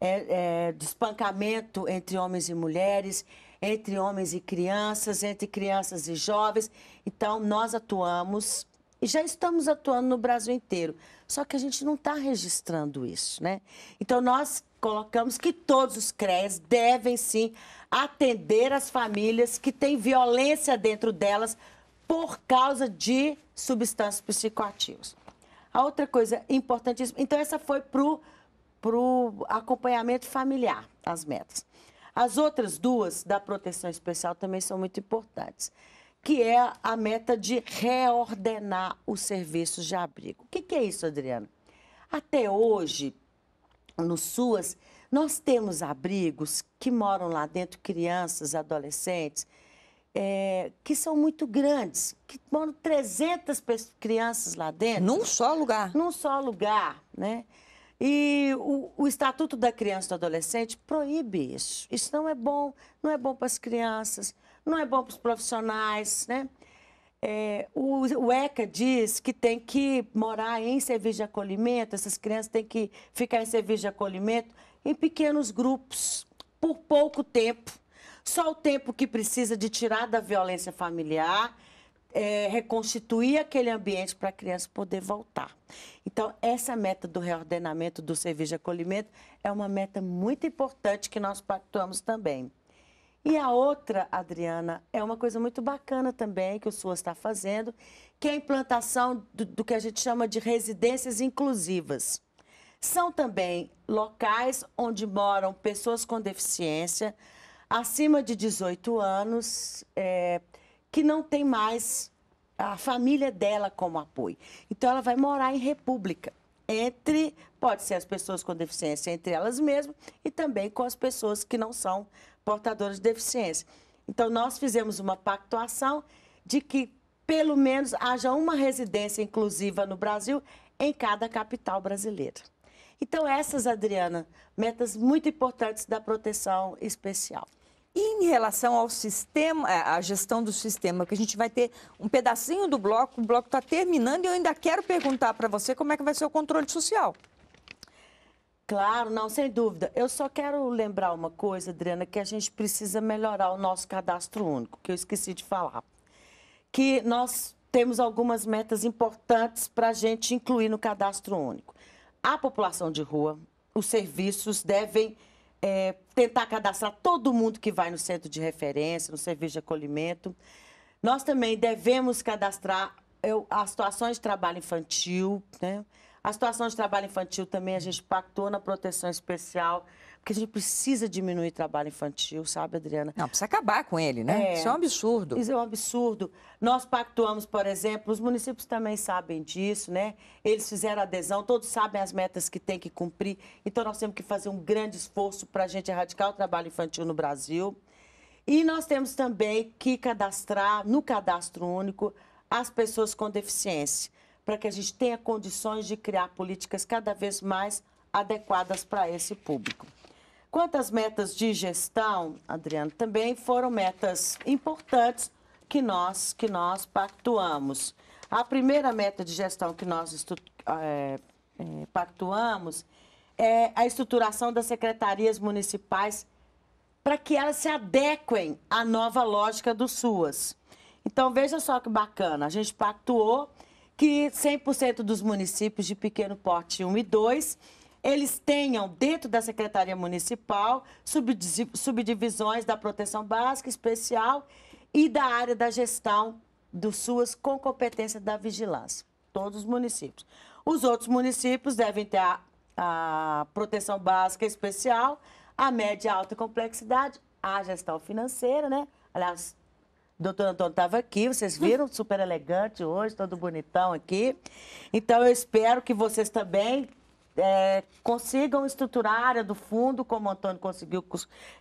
é, é, despancamento entre homens e mulheres, entre homens e crianças, entre crianças e jovens. Então, nós atuamos e já estamos atuando no Brasil inteiro. Só que a gente não está registrando isso, né? Então, nós colocamos que todos os CREs devem sim atender as famílias que têm violência dentro delas por causa de substâncias psicoativas. A outra coisa importantíssima, então essa foi para o acompanhamento familiar, as metas. As outras duas da proteção especial também são muito importantes, que é a meta de reordenar os serviços de abrigo. O que, que é isso, Adriana? Até hoje, no SUAS, nós temos abrigos que moram lá dentro, crianças, adolescentes, é, que são muito grandes, que moram 300 crianças lá dentro. Num só lugar. Num só lugar, né? E o, o Estatuto da Criança e do Adolescente proíbe isso. Isso não é bom, não é bom para as crianças, não é bom para os profissionais, né? É, o, o, ECA diz que tem que morar em serviço de acolhimento, essas crianças têm que ficar em serviço de acolhimento em pequenos grupos, por pouco tempo. Só o tempo que precisa de tirar da violência familiar, é, reconstituir aquele ambiente para a criança poder voltar. Então, essa meta do reordenamento do serviço de acolhimento é uma meta muito importante que nós pactuamos também. E a outra, Adriana, é uma coisa muito bacana também que o SUAS está fazendo, que é a implantação do, do, que a gente chama de residências inclusivas. São também locais onde moram pessoas com deficiência acima de 18 anos é, que não tem mais a família dela como apoio. Então, ela vai morar em república entre, pode ser as pessoas com deficiência entre elas mesmas e também com as pessoas que não são portadoras de deficiência. Então, nós fizemos uma pactuação de que, pelo menos, haja uma residência inclusiva no Brasil em cada capital brasileira. Então, essas, Adriana, metas muito importantes da proteção especial em relação ao sistema, é, à gestão do sistema, que a gente vai ter um pedacinho do bloco, o bloco está terminando e eu ainda quero perguntar para você como é que vai ser o controle social. Claro, não, sem dúvida. Eu só quero lembrar uma coisa, Adriana, que a gente precisa melhorar o nosso cadastro único, que eu esqueci de falar. Que nós temos algumas metas importantes para a gente incluir no cadastro único. A população de rua, os serviços devem é, tentar cadastrar todo mundo que vai no centro de referência, no serviço de acolhimento. Nós também devemos cadastrar eu, situações de trabalho infantil, né? A situação de trabalho infantil também a gente pactou na proteção especial. Porque a gente precisa diminuir o trabalho infantil, sabe, Adriana? Não, precisa acabar com ele, né? É, isso é um absurdo. Isso é um absurdo. Nós pactuamos, por exemplo, os municípios também sabem disso, né? Eles fizeram adesão, todos sabem as metas que tem que cumprir. Então, nós temos que fazer um grande esforço para a gente erradicar o trabalho infantil no Brasil. E nós temos também que cadastrar no cadastro único as pessoas com deficiência, para que a gente tenha condições de criar políticas cada vez mais adequadas para esse público. Quantas metas de gestão, Adriano, também foram metas importantes que nós, que nós pactuamos. A primeira meta de gestão que nós é, é, pactuamos é a estruturação das secretarias municipais para que elas se adequem à nova lógica do SUAS. Então, veja só que bacana, a gente pactuou que 100% dos municípios de pequeno porte 1 e 2 eles tenham dentro da Secretaria Municipal subdivisões da proteção básica, especial e da área da gestão dos SUAS com competência da vigilância. Todos os municípios. Os outros municípios devem ter a, a proteção básica especial, a média e alta complexidade, a gestão financeira, né? Aliás, doutor Antônio estava aqui, vocês viram, super elegante hoje, todo bonitão aqui. Então, eu espero que vocês também é, consigam estruturar a área do fundo, como o Antônio conseguiu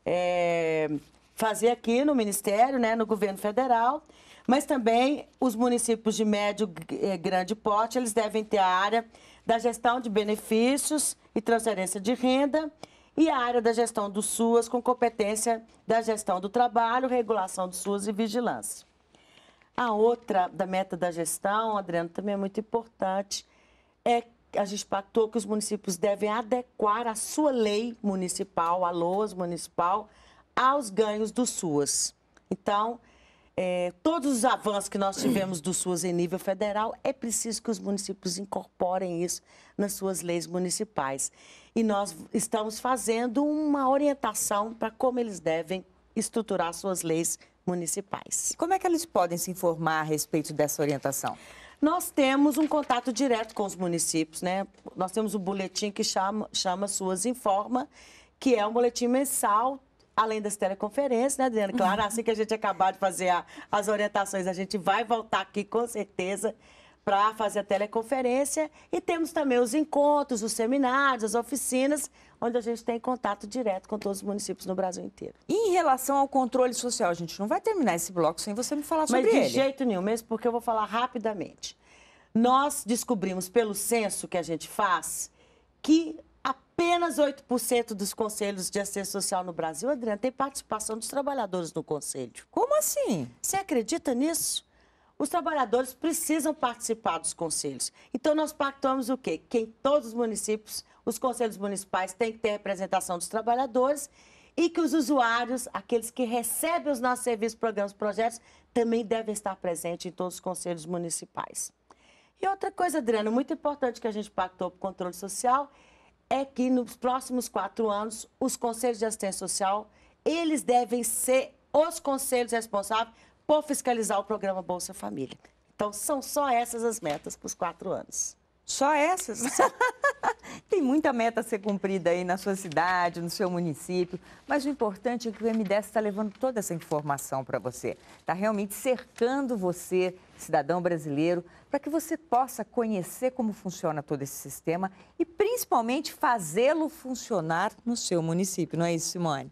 é, fazer aqui no Ministério, né, no governo federal. Mas também os municípios de médio e é, grande porte, eles devem ter a área da gestão de benefícios e transferência de renda e a área da gestão do SUAS com competência da gestão do trabalho, regulação do SUAS e vigilância. A outra da meta da gestão, Adriano, também é muito importante, é a gente pactou que os municípios devem adequar a sua lei municipal, a LOAS municipal, aos ganhos do SUAS. Então, é, todos os avanços que nós tivemos do SUAS em nível federal, é preciso que os municípios incorporem isso nas suas leis municipais. E nós estamos fazendo uma orientação para como eles devem estruturar suas leis municipais. Como é que eles podem se informar a respeito dessa orientação? Nós temos um contato direto com os municípios, né? Nós temos um boletim que chama, chama Suas Informa, que é um boletim mensal além das teleconferências, né, Adriana? Claro, assim que a gente acabar de fazer a, as orientações, a gente vai voltar aqui com certeza para fazer a teleconferência e temos também os encontros, os seminários, as oficinas, onde a gente tem contato direto com todos os municípios no Brasil inteiro. E em relação ao controle social, a gente não vai terminar esse bloco sem você me falar sobre ele. Mas de ele. jeito nenhum, mesmo porque eu vou falar rapidamente. Nós descobrimos pelo censo que a gente faz que apenas 8% dos conselhos de assistência social no Brasil, Adriana, tem participação dos trabalhadores no conselho. Como assim? Você acredita nisso? Os trabalhadores precisam participar dos conselhos. Então, nós pactuamos o quê? Que em todos os municípios, os conselhos municipais têm que ter representação dos trabalhadores e que os usuários, aqueles que recebem os nossos serviços, programas, projetos, também devem estar presentes em todos os conselhos municipais. E outra coisa, Adriana, muito importante que a gente pactou para o controle social é que nos próximos quatro anos, os conselhos de assistência social, eles devem ser os conselhos responsáveis por fiscalizar o programa Bolsa Família. Então, são só essas as metas para os quatro anos. Só essas? Tem muita meta a ser cumprida aí na sua cidade, no seu município, mas o importante é que o MDS está levando toda essa informação para você. Está realmente cercando você, cidadão brasileiro, para que você possa conhecer como funciona todo esse sistema e, principalmente, fazê-lo funcionar no seu município. Não é isso, Simone?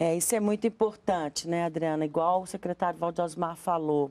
É, isso é muito importante, né, Adriana? Igual o secretário Osmar falou,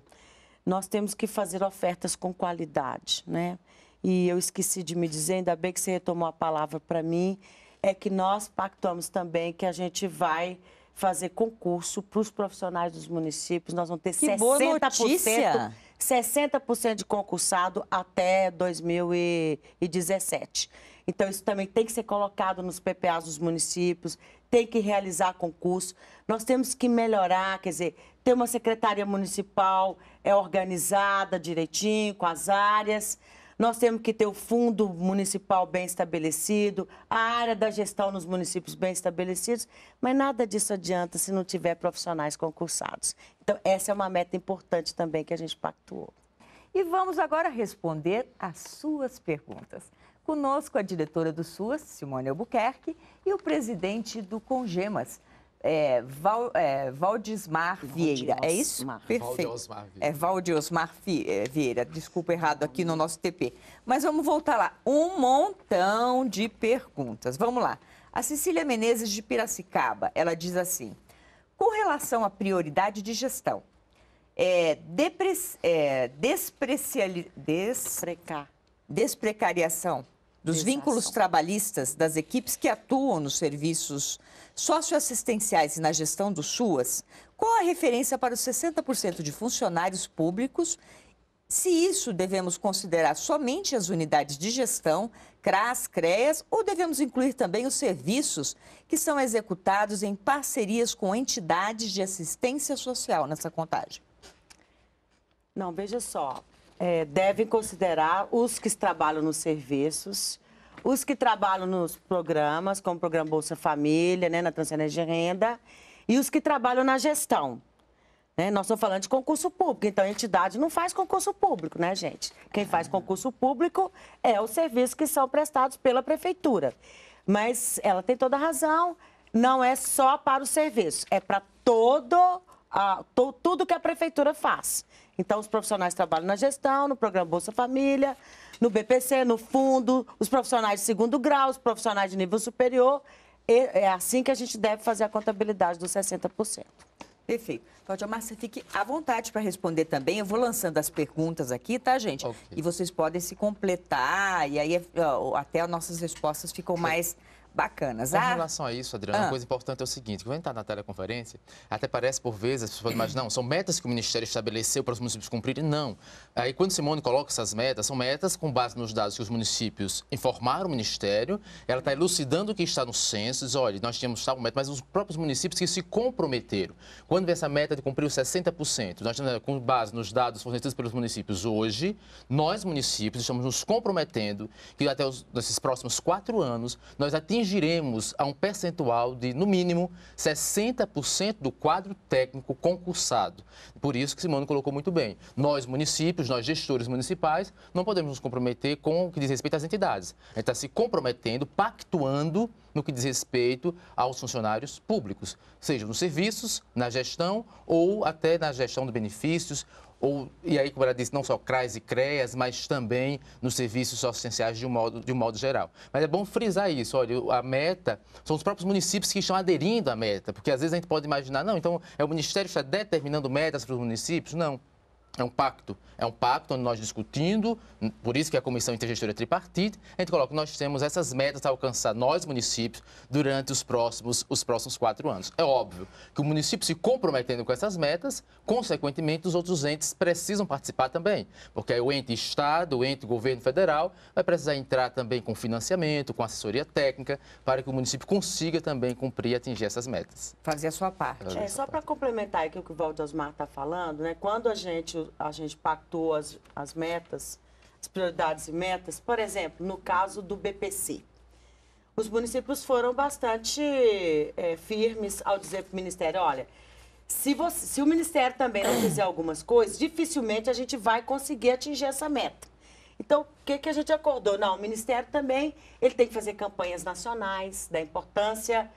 nós temos que fazer ofertas com qualidade, né? E eu esqueci de me dizer, ainda bem que você retomou a palavra para mim, é que nós pactuamos também que a gente vai fazer concurso para os profissionais dos municípios. Nós vamos ter que 60%, 60 de concursado até 2017. Então, isso também tem que ser colocado nos PPAs dos municípios, tem que realizar concurso, nós temos que melhorar, quer dizer, ter uma secretaria municipal é organizada direitinho, com as áreas. Nós temos que ter o fundo municipal bem estabelecido, a área da gestão nos municípios bem estabelecidos, mas nada disso adianta se não tiver profissionais concursados. Então, essa é uma meta importante também que a gente pactuou. E vamos agora responder às suas perguntas. Conosco a diretora do SUAS, Simone Albuquerque, e o presidente do Congemas, é, Val, é, Valdismar Vieira, é isso? Perfeito. Vieira. É, é Vieira, desculpa errado aqui no nosso TP. Mas vamos voltar lá. Um montão de perguntas. Vamos lá. A Cecília Menezes de Piracicaba, ela diz assim: com relação à prioridade de gestão, é, é Desprecar desprecariação dos vínculos trabalhistas das equipes que atuam nos serviços socioassistenciais e na gestão dos SUAS, qual a referência para os 60% de funcionários públicos? Se isso devemos considerar somente as unidades de gestão, CRAS, CREAS, ou devemos incluir também os serviços que são executados em parcerias com entidades de assistência social nessa contagem? Não, veja só, é, devem considerar os que trabalham nos serviços, os que trabalham nos programas, como o programa Bolsa Família, né, na transferência de renda, e os que trabalham na gestão. Né? Nós estamos falando de concurso público, então a entidade não faz concurso público, né, gente? Quem faz concurso público é os serviços que são prestados pela prefeitura. Mas ela tem toda a razão, não é só para o serviço, é para todo a, to, tudo que a prefeitura faz. Então, os profissionais trabalham na gestão, no programa Bolsa Família, no BPC, no fundo, os profissionais de segundo grau, os profissionais de nível superior. é assim que a gente deve fazer a contabilidade dos 60%. Perfeito. Cláudia Márcia, fique à vontade para responder também. Eu vou lançando as perguntas aqui, tá, gente? Okay. E vocês podem se completar, e aí ó, até as nossas respostas ficam mais bacanas. Então, em ah, relação a isso, Adriana, ah. uma coisa importante é o seguinte, quando a gente está na teleconferência, até parece por vezes, as pessoas podem imaginar, não, são metas que o Ministério estabeleceu para os municípios cumprirem, não. Aí quando o Simone coloca essas metas, são metas com base nos dados que os municípios informaram o Ministério, ela está elucidando o que está no censo, diz, olha, nós tínhamos tal meta, mas os próprios municípios que se comprometeram. Quando vem essa meta de cumprir os 60%, nós temos, eh, com base nos dados fornecidos pelos municípios hoje, nós municípios estamos nos comprometendo que até os, nesses próximos quatro anos, nós atingimos atingiremos a um percentual de, no mínimo, 60% do quadro técnico concursado. Por isso que Simone colocou muito bem. Nós, municípios, nós, gestores municipais, não podemos nos comprometer com o que diz respeito às entidades. A gente está se comprometendo, pactuando no que diz respeito aos funcionários públicos, seja nos serviços, na gestão ou até na gestão de benefícios ou, e aí, como ela disse, não só CRAS e CREAS, mas também nos serviços assistenciais de um modo, de um modo geral. Mas é bom frisar isso, olha, a meta, são os próprios municípios que estão aderindo à meta, porque às vezes a gente pode imaginar, não, então é o Ministério que está determinando metas para os municípios? Não. É um pacto. É um pacto onde nós discutindo, por isso que a comissão intergestora é tripartite, a gente coloca que nós temos essas metas a alcançar nós, municípios, durante os próximos, os próximos quatro anos. É óbvio que o município se comprometendo com essas metas, consequentemente, os outros entes precisam participar também, porque o ente Estado, o ente governo federal, vai precisar entrar também com financiamento, com assessoria técnica, para que o município consiga também cumprir e atingir essas metas. Fazer a sua parte. É, só para complementar aqui o que o Valdo Osmar está falando, né? quando a gente a gente pactou as, as metas, as prioridades e metas, por exemplo, no caso do BPC, os municípios foram bastante é, firmes ao dizer para o Ministério, olha, se, você, se o Ministério também não fizer algumas coisas, dificilmente a gente vai conseguir atingir essa meta. Então, o que, que a gente acordou? Não, o Ministério também ele tem que fazer campanhas nacionais da importância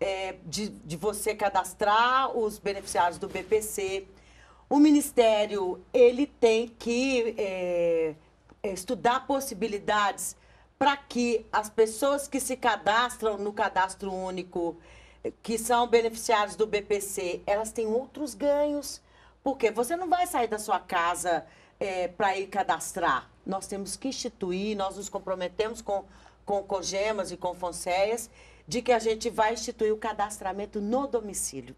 é, de, de você cadastrar os beneficiários do BPC, o Ministério ele tem que é, estudar possibilidades para que as pessoas que se cadastram no cadastro único, que são beneficiários do BPC, elas têm outros ganhos. Porque você não vai sair da sua casa é, eh, para ir cadastrar. Nós temos que instituir, nós nos comprometemos com, com COGEMAS e com Fonseias, de que a gente vai instituir o cadastramento no domicílio.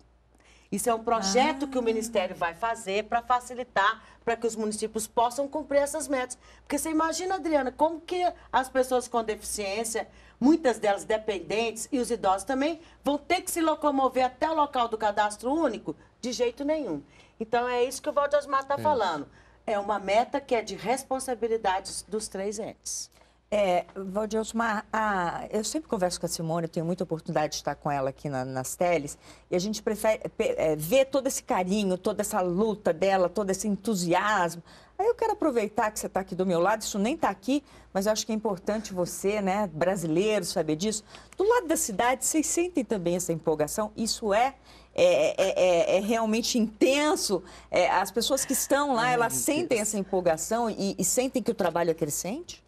Isso é um projeto ah. que o ah. Ministério vai fazer para facilitar para que os municípios possam cumprir essas metas. Porque você imagina, Adriana, como que as pessoas com deficiência, muitas delas dependentes e os idosos também, vão ter que se locomover até o local do cadastro único? De jeito nenhum. Então, é isso que o Osmar está é falando. É uma meta que é de responsabilidade dos três entes. É, Valdiosmar, a, eu sempre converso com a Simone, eu tenho muita oportunidade de estar com ela aqui na, nas teles, e a gente prefere é, ver todo esse carinho, toda essa luta dela, todo esse entusiasmo. Aí eu quero aproveitar que você está aqui do meu lado, isso nem está aqui, mas eu acho que é importante você, né, brasileiro, saber disso. Do lado da cidade, vocês sentem também essa empolgação? Isso é é, é, é, é realmente intenso. É, as pessoas que estão lá, elas sentem essa empolgação e, e, sentem que o trabalho é crescente?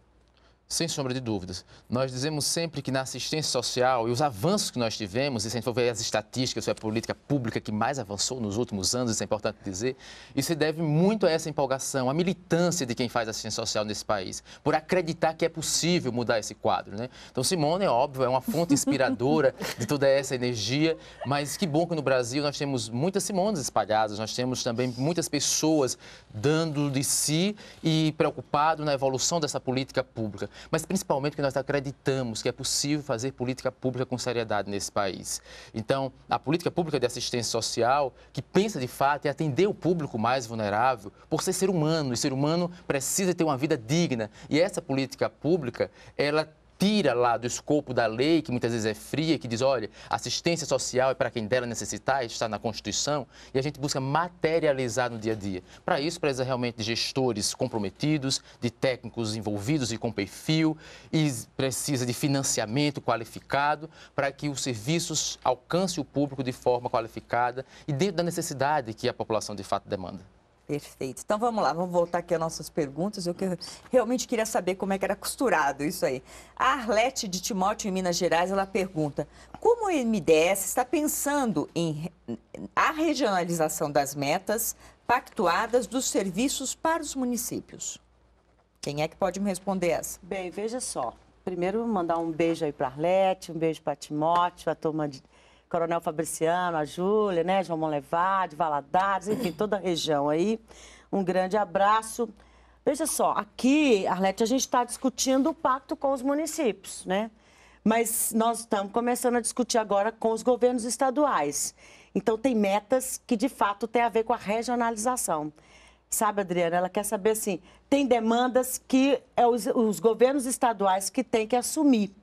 Sem sombra de dúvidas. Nós dizemos sempre que na assistência social e os avanços que nós tivemos, e se a gente for ver as estatísticas, foi é a política pública que mais avançou nos últimos anos, isso é importante dizer, isso se deve muito a essa empolgação, a militância de quem faz assistência social nesse país, por acreditar que é possível mudar esse quadro. Né? Então, Simone, é óbvio, é uma fonte inspiradora de toda essa energia, mas que bom que no Brasil nós temos muitas Simones espalhadas, nós temos também muitas pessoas dando de si e preocupado na evolução dessa política pública mas principalmente que nós acreditamos que é possível fazer política pública com seriedade nesse país. Então, a política pública de assistência social, que pensa de fato em atender o público mais vulnerável, por ser ser humano, e ser humano precisa ter uma vida digna. E essa política pública, ela tira lá do escopo da lei, que muitas vezes é fria, que diz, olha, assistência social é para quem dela necessitar, está na Constituição, e a gente busca materializar no dia a dia. Para isso, precisa realmente de gestores comprometidos, de técnicos envolvidos e com perfil, e precisa de financiamento qualificado para que os serviços alcancem o público de forma qualificada e dentro da necessidade que a população de fato demanda. Perfeito. Então vamos lá, vamos voltar aqui às nossas perguntas. Eu, que, realmente queria saber como é que era costurado isso aí. A Arlete de Timóteo, em Minas Gerais, ela pergunta: como o MDS está pensando em a regionalização das metas pactuadas dos serviços para os municípios? Quem é que pode me responder essa? Bem, veja só. Primeiro, mandar um beijo aí para Arlete, um beijo para Timóteo, a turma de, Coronel Fabriciano, a Júlia, né? João de Valadares, enfim, toda a região aí. Um grande abraço. Veja só, aqui, Arlete, a gente está discutindo o pacto com os municípios, né? Mas nós estamos começando a discutir agora com os governos estaduais. Então, tem metas que, de fato, têm a ver com a regionalização. Sabe, Adriana, ela quer saber, assim, tem demandas que é os, os governos estaduais que têm que assumir.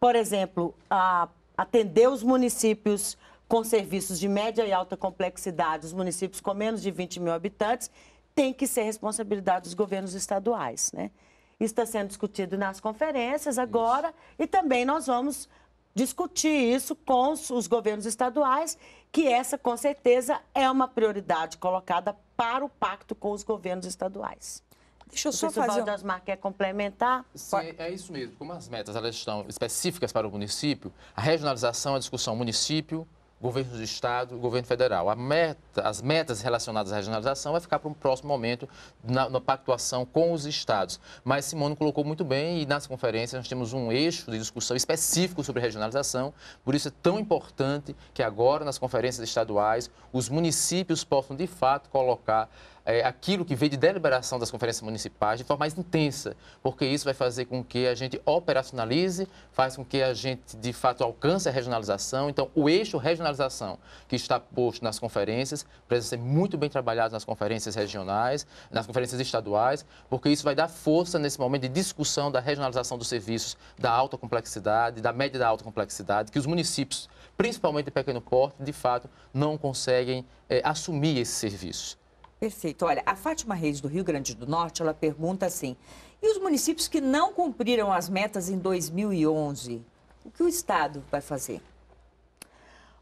Por exemplo, a atender os municípios com serviços de média e alta complexidade, os municípios com menos de 20 mil habitantes, tem que ser responsabilidade dos governos estaduais. Né? Isso está sendo discutido nas conferências agora isso. e também nós vamos discutir isso com os governos estaduais, que essa, com certeza, é uma prioridade colocada para o pacto com os governos estaduais. Deixa eu só fazer... O Professor Valdasmar quer complementar? Sim, é isso mesmo. Como as metas elas estão específicas para o município, a regionalização é discussão município, governos do Estado e governo federal. Meta, as metas relacionadas à regionalização vai ficar para um próximo momento na, na, pactuação com os Estados. Mas Simone colocou muito bem e nas conferências nós temos um eixo de discussão específico sobre regionalização, por isso é tão importante que agora nas conferências estaduais os municípios possam de fato colocar é, aquilo que vem de deliberação das conferências municipais de forma mais intensa, porque isso vai fazer com que a gente operacionalize, faz com que a gente de fato alcance a regionalização. Então, o eixo regional regionalização que está posto nas conferências precisa ser muito bem trabalhado nas conferências regionais, nas conferências estaduais, porque isso vai dar força nesse momento de discussão da regionalização dos serviços da alta complexidade, da média da alta complexidade, que os municípios, principalmente de pequeno porte, de fato não conseguem é, assumir esses serviços. Perfeito. Olha, a Fátima Reis do Rio Grande do Norte, ela pergunta assim: e os municípios que não cumpriram as metas em 2011, o que o Estado vai fazer?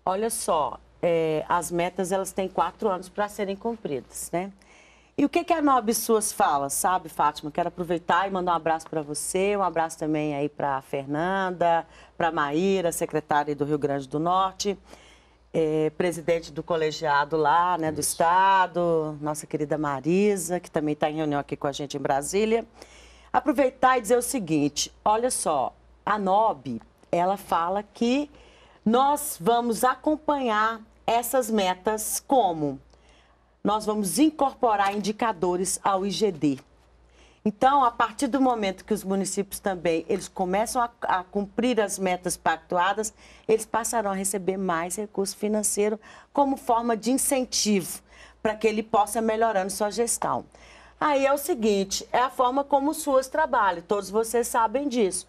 Olha só, é, as metas elas têm quatro anos para serem cumpridas, né? E o que, que a NOB Suas fala, sabe, Fátima? Quero aproveitar e mandar um abraço para você, um abraço também aí para Fernanda, para a Maíra, secretária do Rio Grande do Norte, é, presidente do colegiado lá, né, Isso. do Estado, nossa querida Marisa, que também está em reunião aqui com a gente em Brasília. Aproveitar e dizer o seguinte, olha só, a NOB ela fala que nós vamos acompanhar essas metas como nós vamos incorporar indicadores ao IGD. Então, a partir do momento que os municípios também eles começam a, a, cumprir as metas pactuadas, eles passarão a receber mais recurso financeiro como forma de incentivo para que ele possa melhorando sua gestão. Aí é o seguinte, é a forma como o SUAS trabalha, todos vocês sabem disso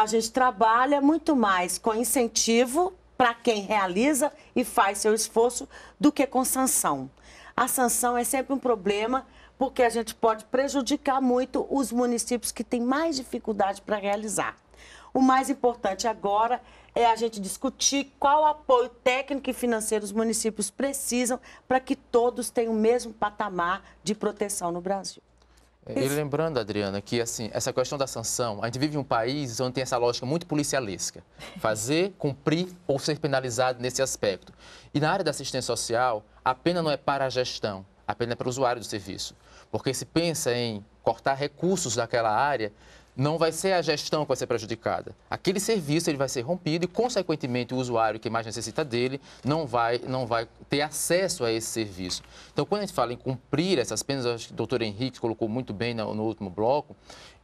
a gente trabalha muito mais com incentivo para quem realiza e faz seu esforço do que com sanção. A sanção é sempre um problema porque a gente pode prejudicar muito os municípios que têm mais dificuldade para realizar. O mais importante agora é a gente discutir qual apoio técnico e financeiro os municípios precisam para que todos tenham o mesmo patamar de proteção no Brasil. É. E lembrando, Adriana, que assim, essa questão da sanção, a gente vive em um país onde tem essa lógica muito policialesca. Fazer, cumprir ou ser penalizado nesse aspecto. E na área da assistência social, a pena não é para a gestão, a pena é para o usuário do serviço. Porque se pensa em cortar recursos daquela área, não vai ser a gestão que vai ser prejudicada. Aquele serviço ele vai ser rompido e, consequentemente, o usuário que mais necessita dele não vai, não vai ter acesso a esse serviço. Então, quando a gente fala em cumprir essas penas, acho que o doutor Henrique colocou muito bem no, no último bloco,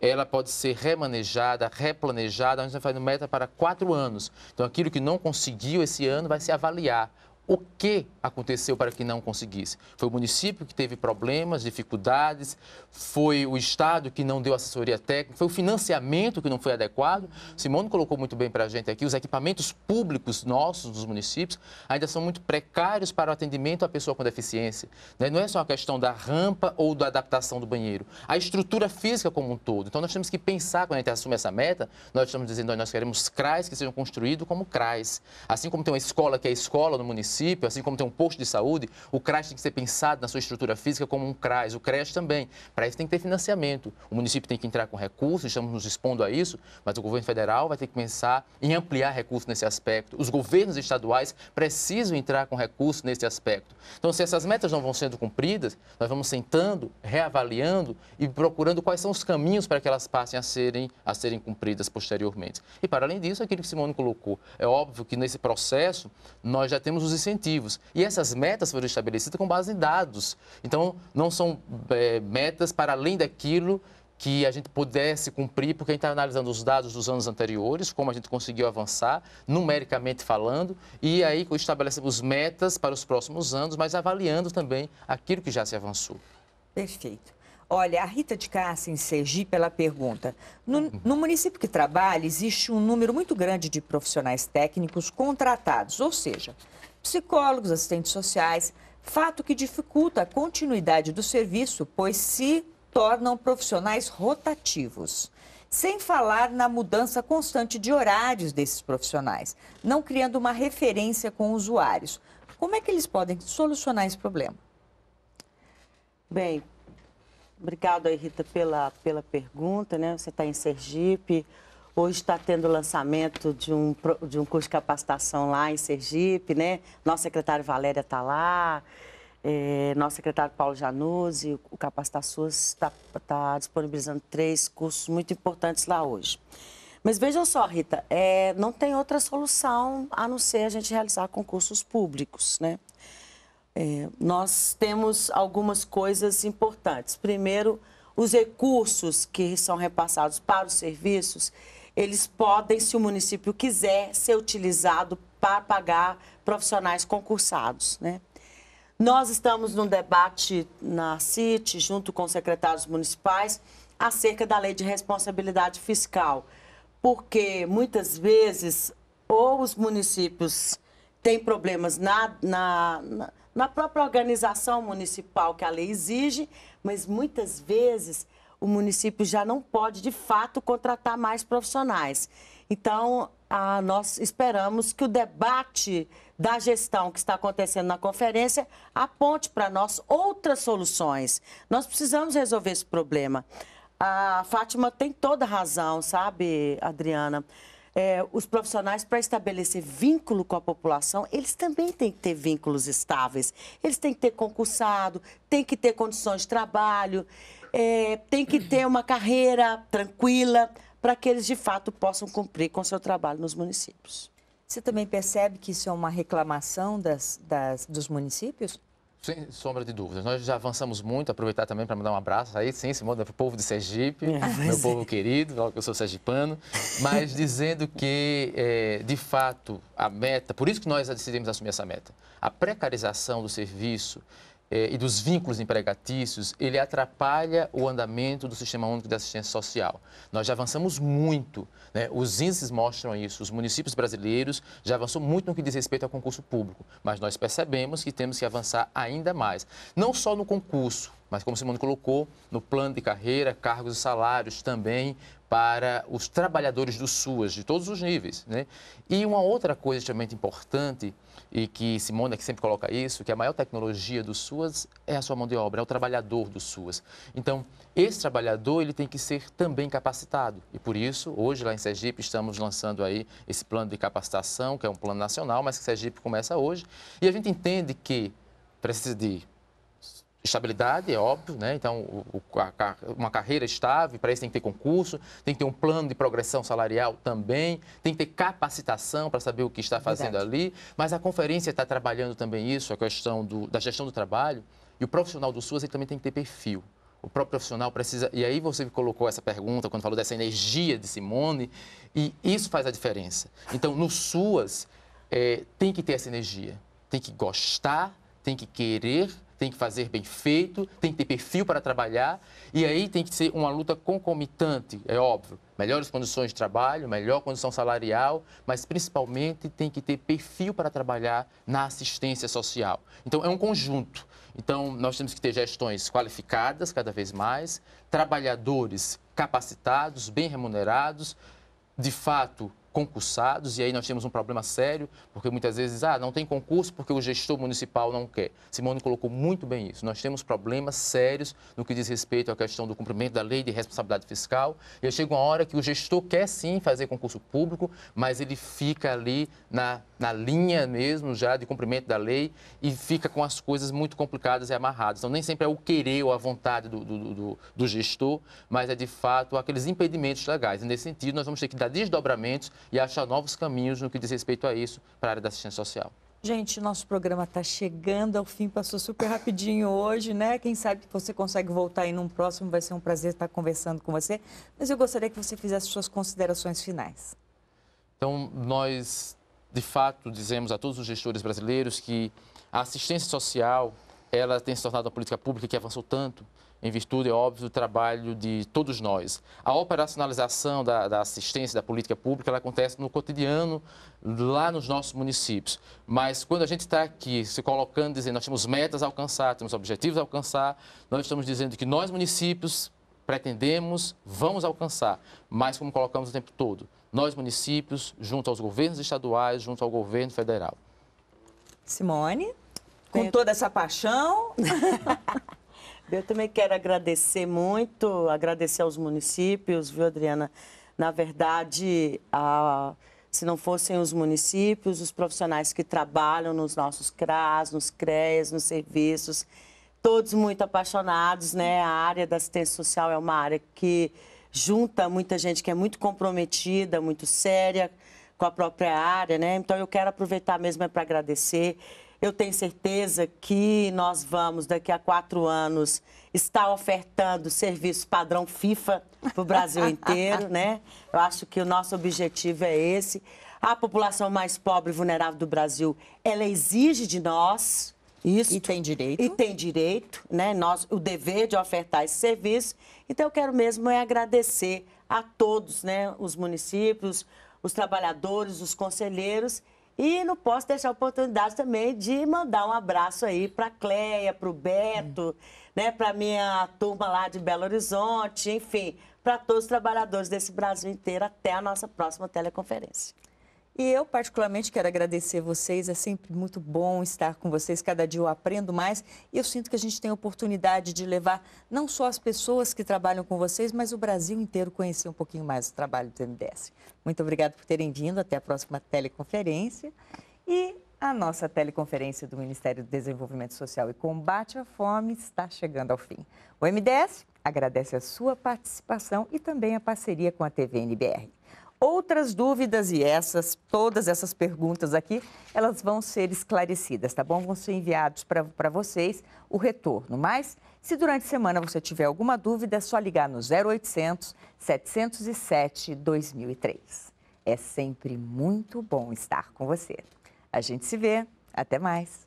ela pode ser remanejada, replanejada, a gente está fazendo meta para quatro anos. Então, aquilo que não conseguiu esse ano vai se avaliar o que aconteceu para que não conseguisse? Foi o município que teve problemas, dificuldades, foi o Estado que não deu assessoria técnica, foi o financiamento que não foi adequado. Simone colocou muito bem para a gente aqui: os equipamentos públicos nossos, dos municípios, ainda são muito precários para o atendimento à pessoa com deficiência. Né? Não é só a questão da rampa ou da adaptação do banheiro, a estrutura física como um todo. Então, nós temos que pensar, quando a gente assume essa meta, nós estamos dizendo nós queremos CRAs que sejam construídos como CRAs. Assim como tem uma escola que é escola no município município, assim como tem um posto de saúde, o CRAS tem que ser pensado na sua estrutura física como um CRAS, o CRES também. Para isso tem que ter financiamento. O município tem que entrar com recursos, estamos nos expondo a isso, mas o governo federal vai ter que pensar em ampliar recursos nesse aspecto. Os governos estaduais precisam entrar com recursos nesse aspecto. Então, se essas metas não vão sendo cumpridas, nós vamos sentando, reavaliando e procurando quais são os caminhos para que elas passem a serem, a serem cumpridas posteriormente. E, para além disso, aquilo que Simone colocou, é óbvio que nesse processo nós já temos os incentivos. E essas metas foram estabelecidas com base em dados. Então, não são é, metas para além daquilo que a gente pudesse cumprir, porque a gente está analisando os dados dos anos anteriores, como a gente conseguiu avançar, numericamente falando, e aí estabelecemos metas para os próximos anos, mas avaliando também aquilo que já se avançou. Perfeito. Olha, a Rita de Cássia, em Sergipe, ela pergunta: no, uhum. no, município que trabalha, existe um número muito grande de profissionais técnicos contratados, ou seja, psicólogos, assistentes sociais, fato que dificulta a continuidade do serviço, pois se tornam profissionais rotativos. Sem falar na mudança constante de horários desses profissionais, não criando uma referência com usuários. Como é que eles podem solucionar esse problema? Bem, obrigado, Rita, pela, pela pergunta. Né? Você está em Sergipe, Hoje está tendo o lançamento de um, de um curso de capacitação lá em Sergipe, né? Nosso secretário Valéria está lá, é, nosso secretário Paulo Januzzi, o Capacitações está tá disponibilizando três cursos muito importantes lá hoje. Mas vejam só, Rita, é, não tem outra solução a não ser a gente realizar concursos públicos, né? É, nós temos algumas coisas importantes. Primeiro, os recursos que são repassados para os serviços, eles podem, se o município quiser, ser utilizado para pagar profissionais concursados. Né? Nós estamos num debate na CIT, junto com secretários municipais, acerca da lei de responsabilidade fiscal, porque muitas vezes ou os municípios têm problemas na, na, na, na própria organização municipal que a lei exige, mas muitas vezes o município já não pode, de fato, contratar mais profissionais. Então, nós esperamos que o debate da gestão que está acontecendo na conferência aponte para nós outras soluções. Nós precisamos resolver esse problema. A Fátima tem toda razão, sabe, Adriana? É, os profissionais, para estabelecer vínculo com a população, eles também têm que ter vínculos estáveis. Eles têm que ter concursado, têm que ter condições de trabalho é, tem que ter uma carreira tranquila para que eles de fato possam cumprir com seu trabalho nos municípios. Você também percebe que isso é uma reclamação das, das, dos municípios? Sem sombra de dúvidas. Nós já avançamos muito, aproveitar também para mandar um abraço aí, sim, Simone, para o povo de Sergipe, é, meu povo é. querido, logo que eu sou sergipano, mas dizendo que, é, de fato, a meta, por isso que nós decidimos assumir essa meta, a precarização do serviço, eh, e dos vínculos empregatícios, ele atrapalha o andamento do Sistema Único de Assistência Social. Nós já avançamos muito, né? os índices mostram isso, os municípios brasileiros já avançou muito no que diz respeito ao concurso público, mas nós percebemos que temos que avançar ainda mais, não só no concurso, mas como o Simone colocou, no plano de carreira, cargos e salários também para os trabalhadores do SUAS, de todos os níveis. Né? E uma outra coisa extremamente importante e que Simone que sempre coloca isso, que a maior tecnologia do SUAS é a sua mão de obra, é o trabalhador do SUAS. Então, esse trabalhador ele tem que ser também capacitado e por isso hoje lá em Sergipe estamos lançando aí esse plano de capacitação, que é um plano nacional, mas que Sergipe começa hoje, e a gente entende que precisa de estabilidade, é óbvio, né? Então, o, a, uma carreira estável, para isso tem que ter concurso, tem que ter um plano de progressão salarial também, tem que ter capacitação para saber o que está fazendo Verdade. ali. Mas a conferência está trabalhando também isso, a questão do, da gestão do trabalho. E o profissional do SUS ele também tem que ter perfil. O próprio profissional precisa. E aí você colocou essa pergunta quando falou dessa energia de Simone, e isso faz a diferença. Então, no SUAS, é, eh, tem que ter essa energia, tem que gostar, tem que querer tem que fazer bem feito, tem que ter perfil para trabalhar, e aí tem que ser uma luta concomitante, é óbvio. Melhores condições de trabalho, melhor condição salarial, mas principalmente tem que ter perfil para trabalhar na assistência social. Então, é um conjunto. Então, nós temos que ter gestões qualificadas cada vez mais, trabalhadores capacitados, bem remunerados, de fato concursados, e aí nós temos um problema sério, porque muitas vezes, ah, não tem concurso porque o gestor municipal não quer. Simone colocou muito bem isso. Nós temos problemas sérios no que diz respeito à questão do cumprimento da lei de responsabilidade fiscal, e aí chega uma hora que o gestor quer sim fazer concurso público, mas ele fica ali na, na linha mesmo já de cumprimento da lei e fica com as coisas muito complicadas e amarradas. Então, nem sempre é o querer ou a vontade do, do, do, do gestor, mas é de fato aqueles impedimentos legais. E nesse sentido, nós vamos ter que dar desdobramentos e achar novos caminhos no que diz respeito a isso para a área da assistência social. Gente, nosso programa está chegando ao fim, passou super rapidinho hoje, né? Quem sabe você consegue voltar aí num próximo, vai ser um prazer estar conversando com você. Mas eu gostaria que você fizesse suas considerações finais. Então, nós, de fato, dizemos a todos os gestores brasileiros que a assistência social, ela tem se tornado uma política pública que avançou tanto, em virtude, é óbvio, do trabalho de todos nós. A operacionalização da, da assistência, da política pública, ela acontece no cotidiano, lá nos nossos municípios. Mas quando a gente está aqui se colocando, dizendo nós temos metas a alcançar, temos objetivos a alcançar, nós estamos dizendo que nós, municípios, pretendemos, vamos alcançar, mas como colocamos o tempo todo, nós, municípios, junto aos governos estaduais, junto ao governo federal. Simone? Com toda essa paixão. Eu também quero agradecer muito, agradecer aos municípios, viu, Adriana? Na verdade, a, se não fossem os municípios, os profissionais que trabalham nos nossos CRAS, nos CREAS, nos serviços, todos muito apaixonados, né? A área da assistência social é uma área que junta muita gente que é muito comprometida, muito séria com a própria área, né? Então eu quero aproveitar mesmo é para agradecer eu tenho certeza que nós vamos, daqui a quatro anos, estar ofertando serviço padrão FIFA para o Brasil inteiro, né? Eu acho que o nosso objetivo é esse. A população mais pobre e vulnerável do Brasil, ela exige de nós isso. E tem direito. E tem direito, né? Nós, o dever de ofertar esse serviço. Então, eu quero mesmo é agradecer a todos, né? Os municípios, os trabalhadores, os conselheiros e não posso deixar a oportunidade também de mandar um abraço aí para a Cleia, para o Beto, né, para minha turma lá de Belo Horizonte, enfim, para todos os trabalhadores desse Brasil inteiro. Até a nossa próxima teleconferência. E eu, particularmente, quero agradecer vocês. É sempre muito bom estar com vocês. Cada dia eu aprendo mais. E eu sinto que a gente tem a oportunidade de levar não só as pessoas que trabalham com vocês, mas o Brasil inteiro conhecer um pouquinho mais o trabalho do MDS. Muito obrigado por terem vindo. Até a próxima teleconferência. E a nossa teleconferência do Ministério do Desenvolvimento Social e Combate à Fome está chegando ao fim. O MDS agradece a sua participação e também a parceria com a TV NBR outras dúvidas e essas, todas essas perguntas aqui, elas vão ser esclarecidas, tá bom? Vão ser enviados para vocês o retorno. Mas, se durante a semana você tiver alguma dúvida, é só ligar no 0800 707 2003. É sempre muito bom estar com você. A gente se vê. Até mais.